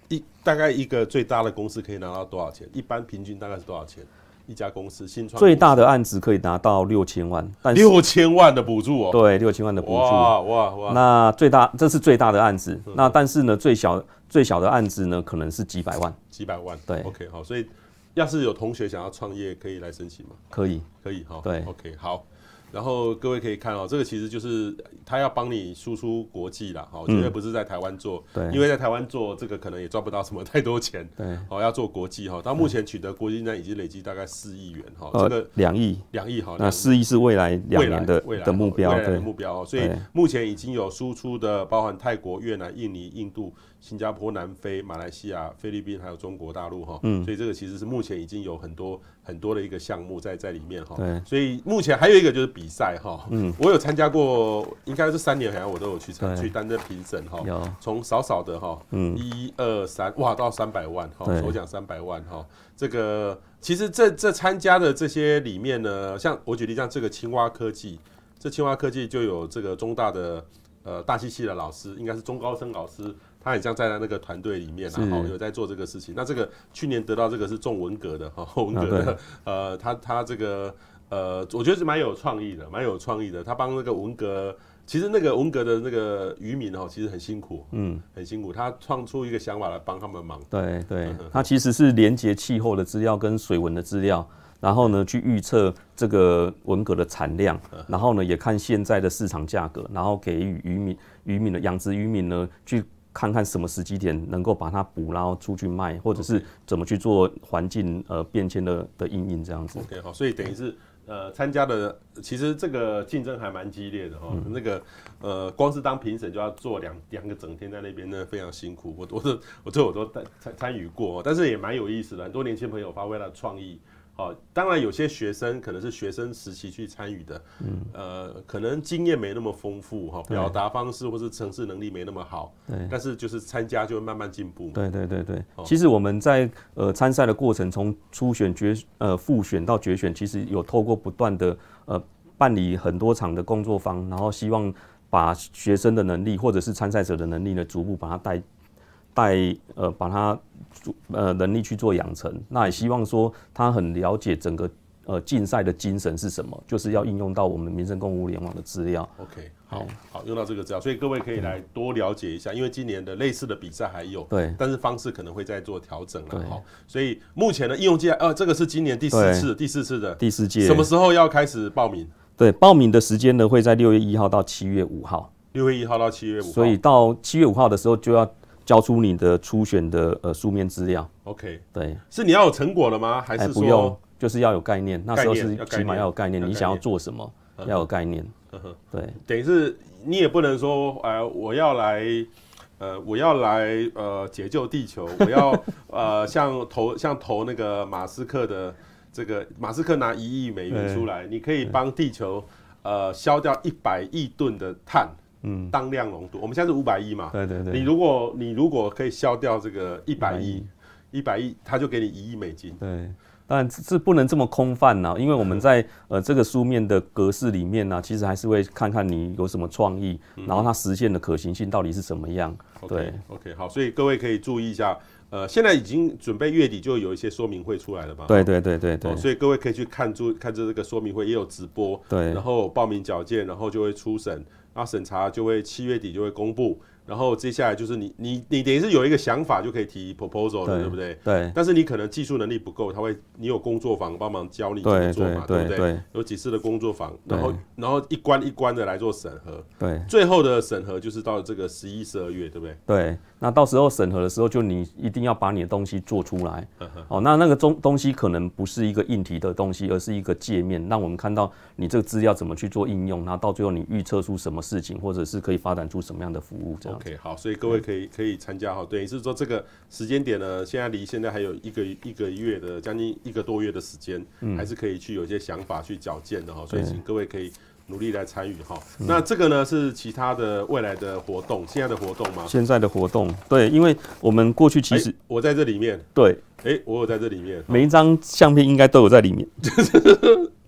一大概一个最大的公司可以拿到多少钱？一般平均大概是多少钱？一家公司新创最大的案子可以拿到六千万，但六千万的补助哦，对，六千万的补助，哇哇哇！那最大这是最大的案子，那但是呢，最小最小的案子呢，可能是几百万，几百万，对，OK 好，所以要是有同学想要创业，可以来申请吗？可以，可以好，对，OK 好。然后各位可以看哦，这个其实就是他要帮你输出国际了哈，绝对不是在台湾做，因为在台湾做这个可能也赚不到什么太多钱，对，哦，要做国际哈，到目前取得国际订单已经累积大概四亿元哈，这个两亿两亿哈，那四亿是未来两年的未来的目标，目标，所以目前已经有输出的，包含泰国、越南、印尼、印度。新加坡、南非、马来西亚、菲律宾，还有中国大陆哈，嗯，所以这个其实是目前已经有很多很多的一个项目在在里面哈，对，所以目前还有一个就是比赛哈，嗯，我有参加过，应该是三年好像我都有去参去担任评审哈，从少少的哈，嗯，一二三哇到三百万哈，首奖三百万哈，这个其实这这参加的这些里面呢，像我举例像这个青蛙科技，这青蛙科技就有这个中大的呃大机器的老师，应该是中高生老师。他很像在那个团队里面，然后有在做这个事情。那这个去年得到这个是中文革的，哈，文革的。呃，他他这个呃，我觉得是蛮有创意的，蛮有创意的。他帮那个文革，其实那个文革的那个渔民哦，其实很辛苦，嗯，很辛苦。他创出一个想法来帮他们忙。对对，他其实是连接气候的资料跟水文的资料，然后呢去预测这个文革的产量，然后呢也看现在的市场价格，然后给予渔民渔民的养殖渔民呢去。看看什么时机点能够把它捕捞出去卖，或者是怎么去做环境呃变迁的的阴影这样子。OK，好，所以等于是呃参加的，其实这个竞争还蛮激烈的哦。那个呃，光是当评审就要做两两个整天在那边呢，非常辛苦。我我是我这我都参参与过，但是也蛮有意思的，很多年轻朋友发挥了创意。哦，当然有些学生可能是学生时期去参与的，嗯，呃，可能经验没那么丰富哈，表达方式或是层次能力没那么好，对，但是就是参加就会慢慢进步。对对对对，其实我们在呃参赛的过程，从初选决呃复选到决选，其实有透过不断的呃办理很多场的工作坊，然后希望把学生的能力或者是参赛者的能力呢，逐步把它带。带呃，把他呃能力去做养成，那也希望说他很了解整个呃竞赛的精神是什么，就是要应用到我们民生公共物联网的资料。OK，好，好用到这个资料，所以各位可以来多了解一下，因为今年的类似的比赛还有对，但是方式可能会再做调整了。哈。所以目前的应用界呃，这个是今年第四次，第四次的第四届，什么时候要开始报名？对，报名的时间呢会在六月一号到七月五号。六月一号到七月五号，所以到七月五号的时候就要。交出你的初选的呃书面资料。OK，对，是你要有成果了吗？还是不用？就是要有概念。那时候是起码要有概念。你想要做什么？要有概念。对，等于是你也不能说，哎，我要来，呃，我要来，呃，解救地球。我要 [LAUGHS] 呃，像投像投那个马斯克的这个马斯克拿一亿美元出来，你可以帮地球呃消掉一百亿吨的碳。嗯，当量浓度，我们现在是五百亿嘛？对对对。你如果你如果可以消掉这个一百亿，一百亿，他就给你一亿美金。对，但是不能这么空泛呢，因为我们在呃这个书面的格式里面呢，其实还是会看看你有什么创意，然后它实现的可行性到底是怎么样。对，OK，好，所以各位可以注意一下，呃，现在已经准备月底就有一些说明会出来了嘛？对对对对对。所以各位可以去看住看这个说明会，也有直播。对，然后报名矫件，然后就会出审。那审查就会七月底就会公布。然后接下来就是你你你等于是有一个想法就可以提 proposal 了，对不对？对。但是你可能技术能力不够，他会你有工作坊帮忙教你怎么做嘛，对不对？有几次的工作坊，然后然后一关一关的来做审核。对。最后的审核就是到这个十一十二月，对不对？对。那到时候审核的时候，就你一定要把你的东西做出来。哦，那那个中东西可能不是一个硬题的东西，而是一个界面，让我们看到你这个资料怎么去做应用，然后到最后你预测出什么事情，或者是可以发展出什么样的服务这样。OK，好，所以各位可以可以参加哈。对，于是说这个时间点呢，现在离现在还有一个一个月的，将近一个多月的时间，还是可以去有一些想法去矫健的哈。所以请各位可以努力来参与哈。那这个呢是其他的未来的活动，现在的活动吗？现在的活动，对，因为我们过去其实我在这里面，对，哎，我有在这里面，每一张相片应该都有在里面，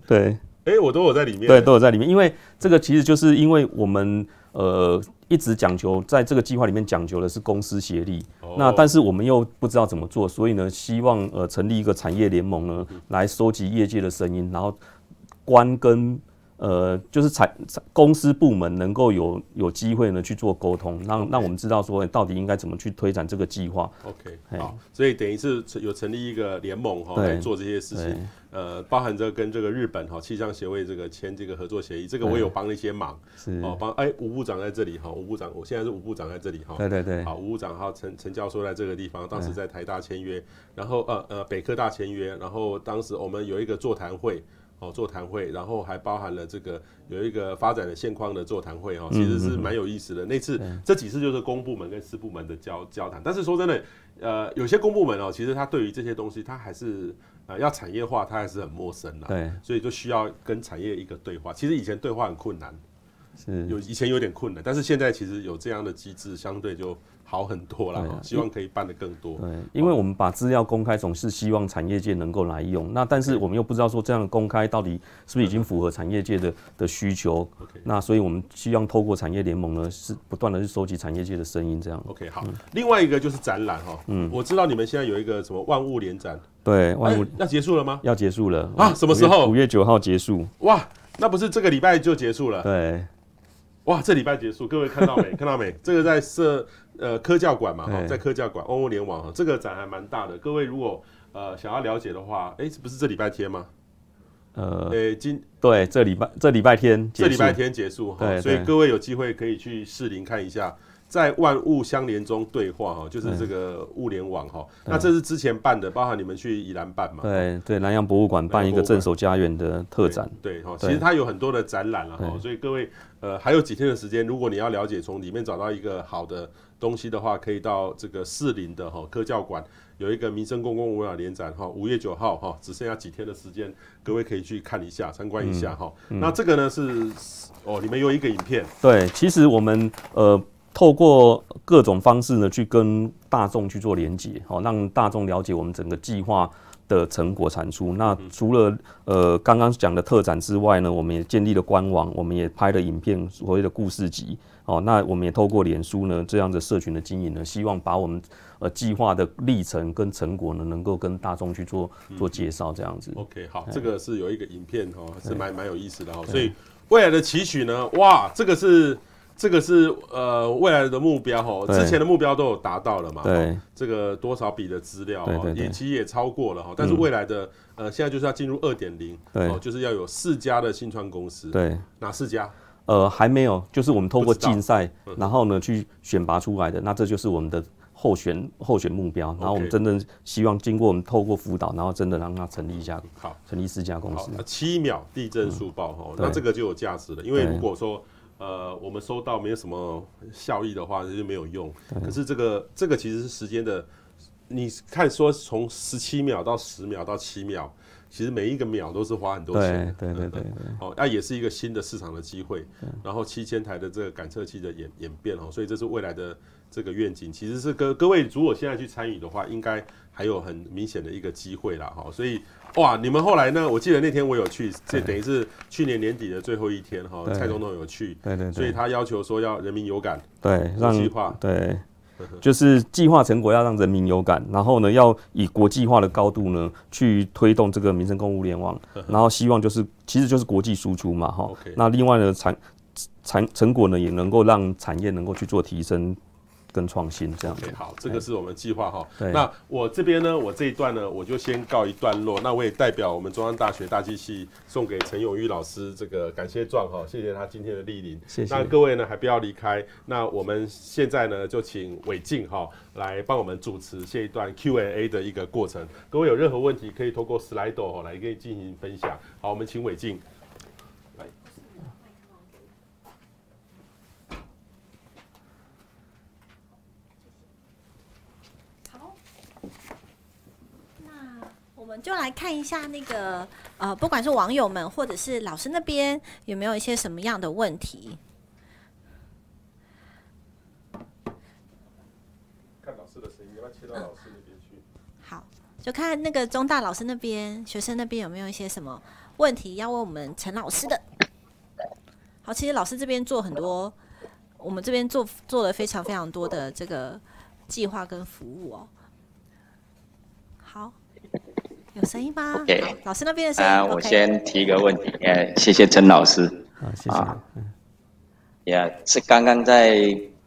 [LAUGHS] 对，哎，我都有在里面，对，都有在里面，因为这个其实就是因为我们。呃，一直讲求在这个计划里面讲求的是公私协力，那但是我们又不知道怎么做，所以呢，希望呃成立一个产业联盟呢，来收集业界的声音，然后关跟。呃，就是产公司部门能够有有机会呢去做沟通，让让我们知道说到底应该怎么去推展这个计划。OK，好，所以等于是有成立一个联盟哈来做这些事情。呃，包含着跟这个日本哈气象协会这个签这个合作协议，这个我有帮了一些忙。是哦，帮哎吴部长在这里哈，吴部长，我现在是吴部长在这里哈。对对对，好，吴部长，哈陈陈教授在这个地方，当时在台大签约，然后呃呃北科大签约，然后当时我们有一个座谈会。哦，座谈会，然后还包含了这个有一个发展的现况的座谈会，哈，其实是蛮有意思的。那次这几次就是公部门跟私部门的交交谈，但是说真的，呃，有些公部门哦，其实他对于这些东西，他还是呃要产业化，他还是很陌生的，对，所以就需要跟产业一个对话。其实以前对话很困难，有以前有点困难，但是现在其实有这样的机制，相对就。好很多了，希望可以办的更多。对，因为我们把资料公开，总是希望产业界能够来用。那但是我们又不知道说这样的公开到底是不是已经符合产业界的的需求。那所以我们希望透过产业联盟呢，是不断的去收集产业界的声音，这样。OK，好。另外一个就是展览哈，嗯，我知道你们现在有一个什么万物联展。对，万物。要结束了吗？要结束了。啊，什么时候？五月九号结束。哇，那不是这个礼拜就结束了？对。哇，这礼拜结束，各位看到没？[LAUGHS] 看到没？这个在设。呃，科教馆嘛，哈，在科教馆欧欧联网这个展还蛮大的。各位如果呃想要了解的话，哎，不是这礼拜天吗？呃，呃，今对，这礼拜这礼拜天，这礼拜天结束，对，所以各位有机会可以去士林看一下。在万物相连中对话哈，就是这个物联网哈。那这是之前办的，包含你们去宜兰办嘛？对对，南洋博物馆办一个镇守家园的特展。对哈，其实它有很多的展览了哈。所以各位呃，还有几天的时间，如果你要了解，从里面找到一个好的东西的话，可以到这个士林的哈科教馆有一个民生公共舞蹈联展哈，五月九号哈，只剩下几天的时间，各位可以去看一下，参观一下哈。那这个呢是哦，里面有一个影片。对，其实我们呃。透过各种方式呢，去跟大众去做连接，哦，让大众了解我们整个计划的成果产出。那除了呃刚刚讲的特展之外呢，我们也建立了官网，我们也拍了影片，所谓的故事集。哦，那我们也透过脸书呢这样的社群的经营呢，希望把我们呃计划的历程跟成果呢，能够跟大众去做做介绍，这样子。OK，好，这个是有一个影片哦，是蛮蛮有意思的哈。所以未来的期许呢，哇，这个是。这个是呃未来的目标哈，之前的目标都有达到了嘛？对，这个多少笔的资料，也其实也超过了哈。但是未来的呃，现在就是要进入二点零，对，就是要有四家的新创公司。对，哪四家？呃，还没有，就是我们透过竞赛，然后呢去选拔出来的，那这就是我们的候选候选目标。然后我们真正希望，经过我们透过辅导，然后真的让它成立一家，好，成立四家公司。七秒地震速报哈，那这个就有价值了，因为如果说。呃，我们收到没有什么效益的话，那就没有用。可是这个这个其实是时间的，你看说从十七秒到十秒到七秒，其实每一个秒都是花很多钱。对 [LAUGHS] 对对对，哦，那也是一个新的市场的机会。然后七千台的这个感测器的演演变哦，所以这是未来的这个愿景。其实是各各位如果现在去参与的话，应该还有很明显的一个机会啦，哈。所以。哇，你们后来呢？我记得那天我有去，这等于是去年年底的最后一天哈。蔡总统有去，对对，所以他要求说要人民有感，对，让对，就是计划成果要让人民有感，然后呢，要以国际化的高度呢去推动这个民生公共务联网，然后希望就是其实就是国际输出嘛哈。那另外呢产产成果呢也能够让产业能够去做提升。跟创新这样美好，这个是我们计划哈。那我这边呢，我这一段呢，我就先告一段落。那我也代表我们中央大学大机器送给陈永玉老师这个感谢状哈，谢谢他今天的莅临。谢谢。那各位呢，还不要离开。那我们现在呢，就请伟静哈来帮我们主持这一段 Q A 的一个过程。各位有任何问题，可以透过十来朵来跟进行分享。好，我们请伟静。们就来看一下那个呃，不管是网友们或者是老师那边，有没有一些什么样的问题？看老师的声音，要切到老师那边去。好，就看那个中大老师那边、学生那边有没有一些什么问题要问我们陈老师的？好，其实老师这边做很多，我们这边做做了非常非常多的这个计划跟服务哦。有声音吗？OK，老师那边的声音 OK。啊，我先提一个问题，哎，谢谢陈老师，好，谢谢。也是刚刚在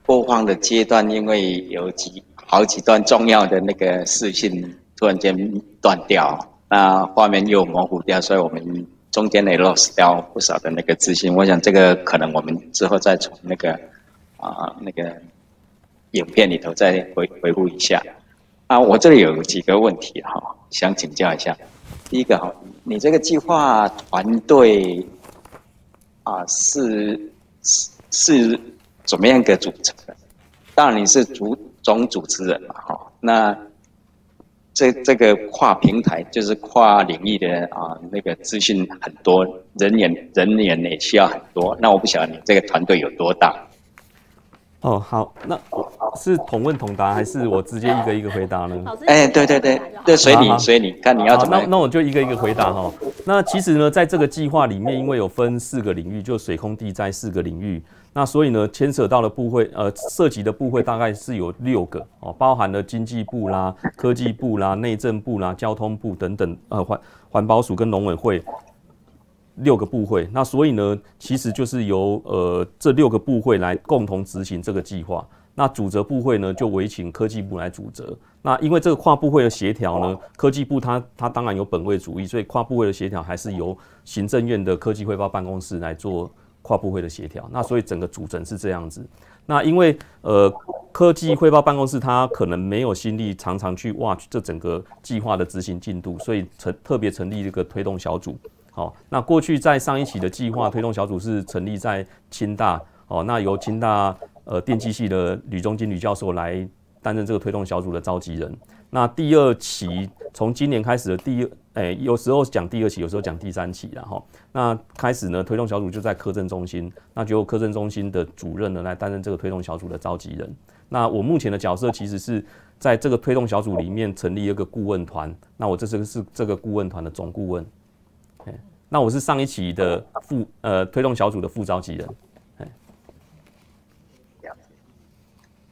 播放的阶段，因为有几好几段重要的那个视讯突然间断掉，那画面又模糊掉，所以我们中间也 l o s t 掉不少的那个资讯。我想这个可能我们之后再从那个啊那个影片里头再回回顾一下。啊，我这里有几个问题哈，想请教一下。第一个哈，你这个计划团队啊是是怎么样一个组成的？当然你是主总主持人嘛哈，那这这个跨平台就是跨领域的啊，那个资讯很多，人员人员也需要很多。那我不晓得你这个团队有多大。哦，好，那是同问同答，还是我直接一个一个回答呢？哎，对对对，对，随你随你看你要怎么。那那我就一个一个回答哈。那其实呢，在这个计划里面，因为有分四个领域，就水空地灾四个领域，那所以呢，牵扯到的部会，呃，涉及的部会大概是有六个哦，包含了经济部啦、科技部啦、内政部啦、交通部等等，呃，环环保署跟农委会。六个部会，那所以呢，其实就是由呃这六个部会来共同执行这个计划。那主责部会呢，就委请科技部来主责。那因为这个跨部会的协调呢，科技部它它当然有本位主义，所以跨部会的协调还是由行政院的科技汇报办公室来做跨部会的协调。那所以整个组成是这样子。那因为呃科技汇报办公室它可能没有心力常常去 watch 这整个计划的执行进度，所以成特别成立一个推动小组。好，那过去在上一期的计划推动小组是成立在清大，哦，那由清大呃电机系的吕中金吕教授来担任这个推动小组的召集人。那第二期从今年开始的第二，哎，有时候讲第二期，有时候讲第三期，然后那开始呢，推动小组就在科政中心，那就科政中心的主任呢来担任这个推动小组的召集人。那我目前的角色其实是在这个推动小组里面成立一个顾问团，那我这次是这个顾问团的总顾问。那我是上一期的副呃推动小组的副召集人，哎，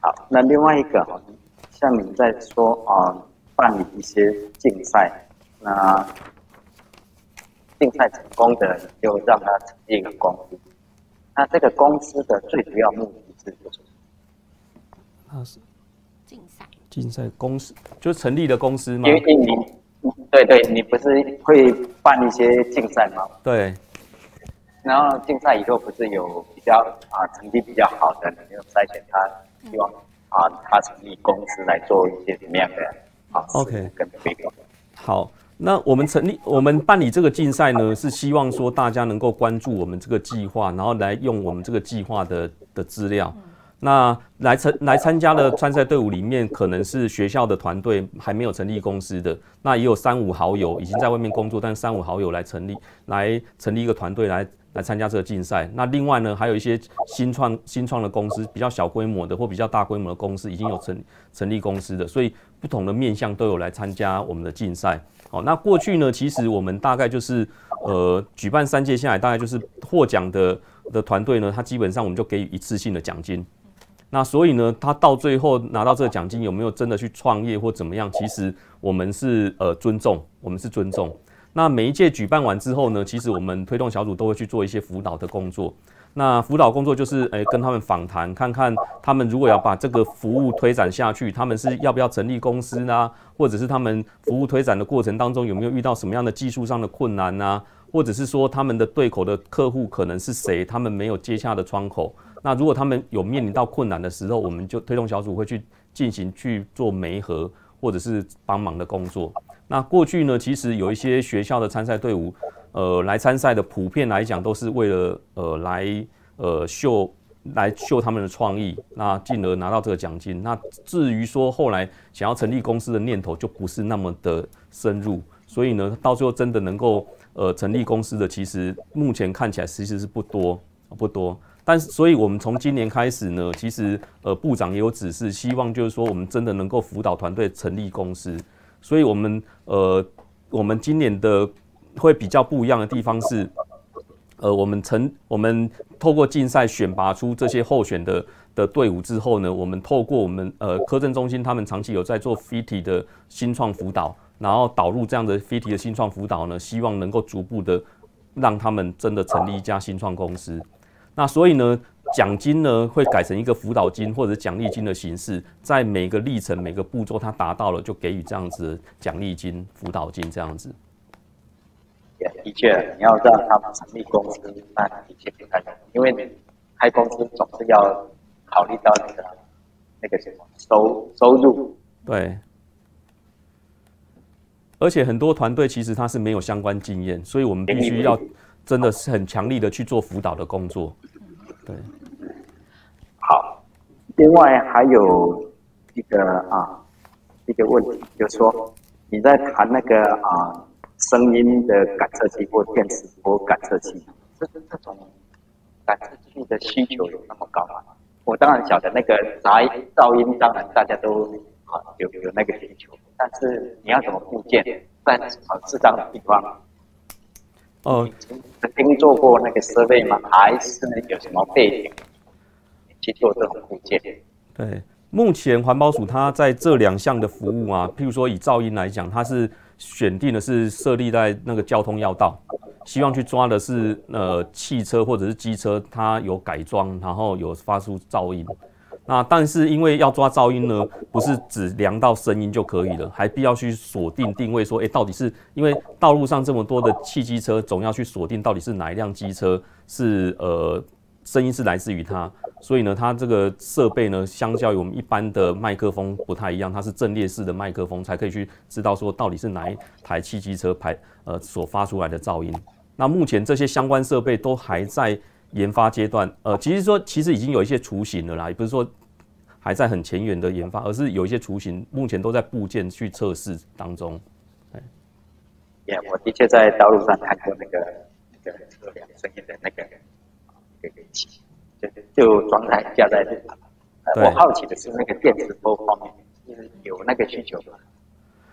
好，那另外一个，像你在说啊办理一些竞赛，那竞赛成功的就让他成立一公司，那这个公司的最主要目的是什么？啊是竞赛竞赛公司就成立的公司吗？因为盈对对，你不是会办一些竞赛吗？对，然后竞赛以后不是有比较啊，成绩比较好的，你后筛选他，希望啊，他成立公司来做一些什么样的啊？OK，跟目标。好，那我们成立，我们办理这个竞赛呢，是希望说大家能够关注我们这个计划，然后来用我们这个计划的的资料。那来参来参加的参赛队伍里面，可能是学校的团队还没有成立公司的，那也有三五好友已经在外面工作，但三五好友来成立来成立一个团队来来参加这个竞赛。那另外呢，还有一些新创新创的公司，比较小规模的或比较大规模的公司已经有成成立公司的，所以不同的面向都有来参加我们的竞赛。好，那过去呢，其实我们大概就是呃举办三届下来，大概就是获奖的的团队呢，它基本上我们就给予一次性的奖金。那所以呢，他到最后拿到这个奖金，有没有真的去创业或怎么样？其实我们是呃尊重，我们是尊重。那每一届举办完之后呢，其实我们推动小组都会去做一些辅导的工作。那辅导工作就是诶跟他们访谈，看看他们如果要把这个服务推展下去，他们是要不要成立公司呢？或者是他们服务推展的过程当中有没有遇到什么样的技术上的困难呢？或者是说他们的对口的客户可能是谁，他们没有接下的窗口？那如果他们有面临到困难的时候，我们就推动小组会去进行去做媒合或者是帮忙的工作。那过去呢，其实有一些学校的参赛队伍，呃，来参赛的普遍来讲都是为了呃来呃秀来秀他们的创意，那进而拿到这个奖金。那至于说后来想要成立公司的念头，就不是那么的深入。所以呢，到最后真的能够呃成立公司的，其实目前看起来其实是不多不多。但是，所以我们从今年开始呢，其实呃，部长也有指示，希望就是说我们真的能够辅导团队成立公司。所以，我们呃，我们今年的会比较不一样的地方是，呃，我们成我们透过竞赛选拔出这些候选的的队伍之后呢，我们透过我们呃科政中心他们长期有在做 fit 的新创辅导，然后导入这样的 fit 的新创辅导呢，希望能够逐步的让他们真的成立一家新创公司。那所以呢，奖金呢会改成一个辅导金或者奖励金的形式，在每个历程、每个步骤，它达到了就给予这样子奖励金、辅导金这样子。的确，你要让他们成立公司，那一切不太，因为开公司总是要考虑到那个那个什么收收入。对，而且很多团队其实他是没有相关经验，所以我们必须要。真的是很强力的去做辅导的工作，对，好。另外还有一个啊，一个问题，就是说你在谈那个啊，声音的感测器或电磁波感测器，这这种感测器的需求有那么高吗？我当然晓得那个杂音噪音，当然大家都啊有有那个需求，但是你要什么部件？在啊适当的地方。哦，曾经做过那个设备吗？还是有什么背景去做这种部件？对，目前环保署它在这两项的服务啊，譬如说以噪音来讲，它是选定的是设立在那个交通要道，希望去抓的是呃汽车或者是机车，它有改装然后有发出噪音。那但是因为要抓噪音呢，不是只量到声音就可以了，还必要去锁定定位，说诶，到底是因为道路上这么多的汽机车，总要去锁定到底是哪一辆机车是呃声音是来自于它，所以呢，它这个设备呢，相较于我们一般的麦克风不太一样，它是阵列式的麦克风才可以去知道说到底是哪一台汽机车排呃所发出来的噪音。那目前这些相关设备都还在。研发阶段，呃，其实说其实已经有一些雏形了啦，也不是说还在很前沿的研发，而是有一些雏形，目前都在部件去测试当中。对，也我的确在道路上看过那个，那个测量声音的那个那个就是就装在架在。我好奇的是那个电磁波方面，有那个需求吗？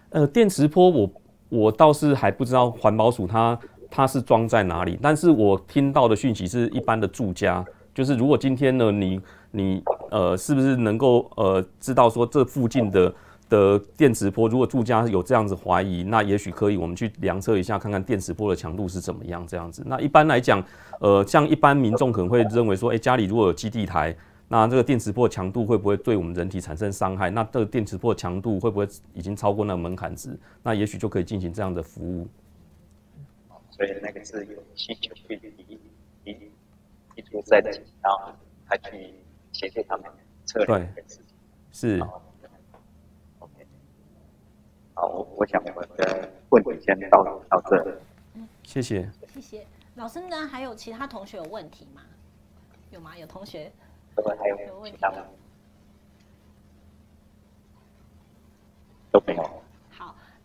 呃，电磁波，我我倒是还不知道环保署它。它是装在哪里？但是我听到的讯息是一般的住家，就是如果今天呢，你你呃，是不是能够呃知道说这附近的的电磁波，如果住家有这样子怀疑，那也许可以我们去量测一下，看看电磁波的强度是怎么样这样子。那一般来讲，呃，像一般民众可能会认为说，哎，家里如果有基地台，那这个电磁波强度会不会对我们人体产生伤害？那这个电磁波强度会不会已经超过那门槛值？那也许就可以进行这样的服务。对，那个是用气球去提提提出在的，然后他去协助他们测量事情。是，OK，好，我我想我的问题先到到这，谢谢。谢谢老师呢？还有其他同学有问题吗？有吗？有同学还有问题吗？都没有。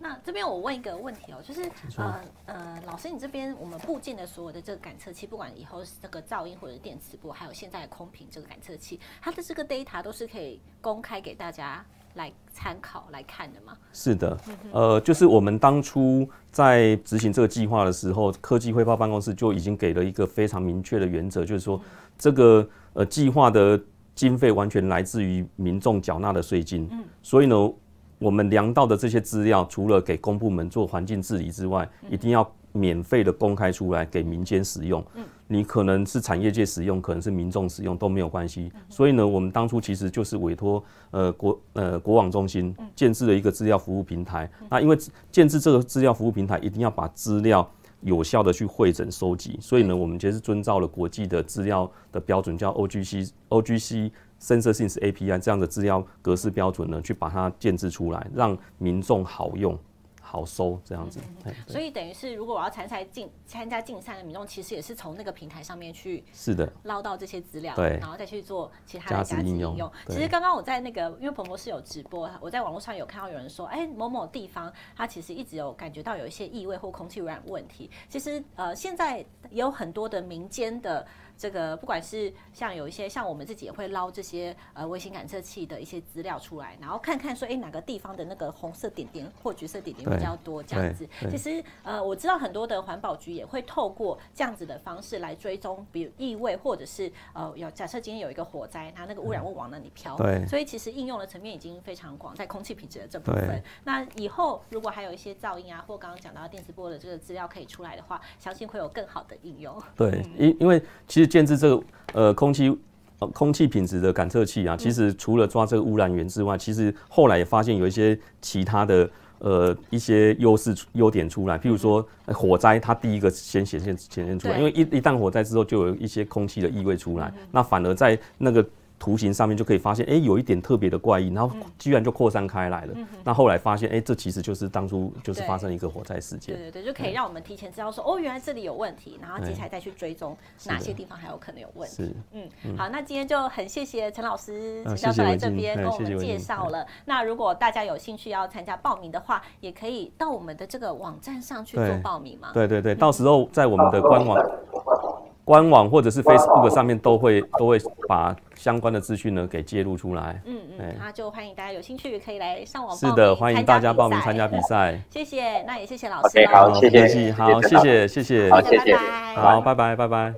那这边我问一个问题哦，就是呃呃，老师，你这边我们部件的所有的这个感测器，不管以后是这个噪音或者电磁波，还有现在空瓶这个感测器，它的这个 data 都是可以公开给大家来参考来看的吗？是的，呃，就是我们当初在执行这个计划的时候，科技汇报办公室就已经给了一个非常明确的原则，就是说这个呃计划的经费完全来自于民众缴纳的税金，嗯，所以呢。我们量到的这些资料，除了给公部门做环境治理之外，一定要免费的公开出来给民间使用。你可能是产业界使用，可能是民众使用都没有关系。所以呢，我们当初其实就是委托呃国呃国网中心建制了一个资料服务平台。那因为建制这个资料服务平台一定要把资料有效的去会整收集，所以呢，我们其实遵照了国际的资料的标准，叫 OGC OGC。深色信息 API 这样的资料格式标准呢，去把它建制出来，让民众好用、好收这样子。所以等于是，如果我要参赛竞参加竞赛的民众，其实也是从那个平台上面去是的捞到这些资料，对，然后再去做其他的加值应用。其实刚刚我在那个，因为鹏博是有直播，我在网络上有看到有人说，哎，某某地方他其实一直有感觉到有一些异味或空气污染问题。其实呃，现在也有很多的民间的。这个不管是像有一些像我们自己也会捞这些呃微型感测器的一些资料出来，然后看看说哎哪个地方的那个红色点点或橘色点点比较多这样子。其实呃我知道很多的环保局也会透过这样子的方式来追踪，比如异味或者是呃有假设今天有一个火灾，它那个污染物往那里飘。所以其实应用的层面已经非常广，在空气品质的这部分。那以后如果还有一些噪音啊，或刚刚讲到电磁波的这个资料可以出来的话，相信会有更好的应用。对，[LAUGHS] 因因为其实。建制这个呃空气呃空气品质的感测器啊，其实除了抓这个污染源之外，其实后来也发现有一些其他的呃一些优势优点出来，譬如说火灾，它第一个先显现显现出来，因为一一旦火灾之后，就有一些空气的异味出来，那反而在那个。图形上面就可以发现，哎，有一点特别的怪异，然后居然就扩散开来了。那后来发现，哎，这其实就是当初就是发生一个火灾事件。对对对，就可以让我们提前知道说，哦，原来这里有问题，然后接下来再去追踪哪些地方还有可能有问题。是，嗯，好，那今天就很谢谢陈老师、陈教授来这边跟我们介绍了。那如果大家有兴趣要参加报名的话，也可以到我们的这个网站上去做报名嘛。对对对，到时候在我们的官网。官网或者是 Facebook 上面都会都会把相关的资讯呢给揭露出来。嗯嗯，那就欢迎大家有兴趣可以来上网是的，欢迎大家报名参加比赛。谢谢，那也谢谢老师。好，谢谢，好，谢谢，谢谢，谢谢，好，拜拜，拜拜。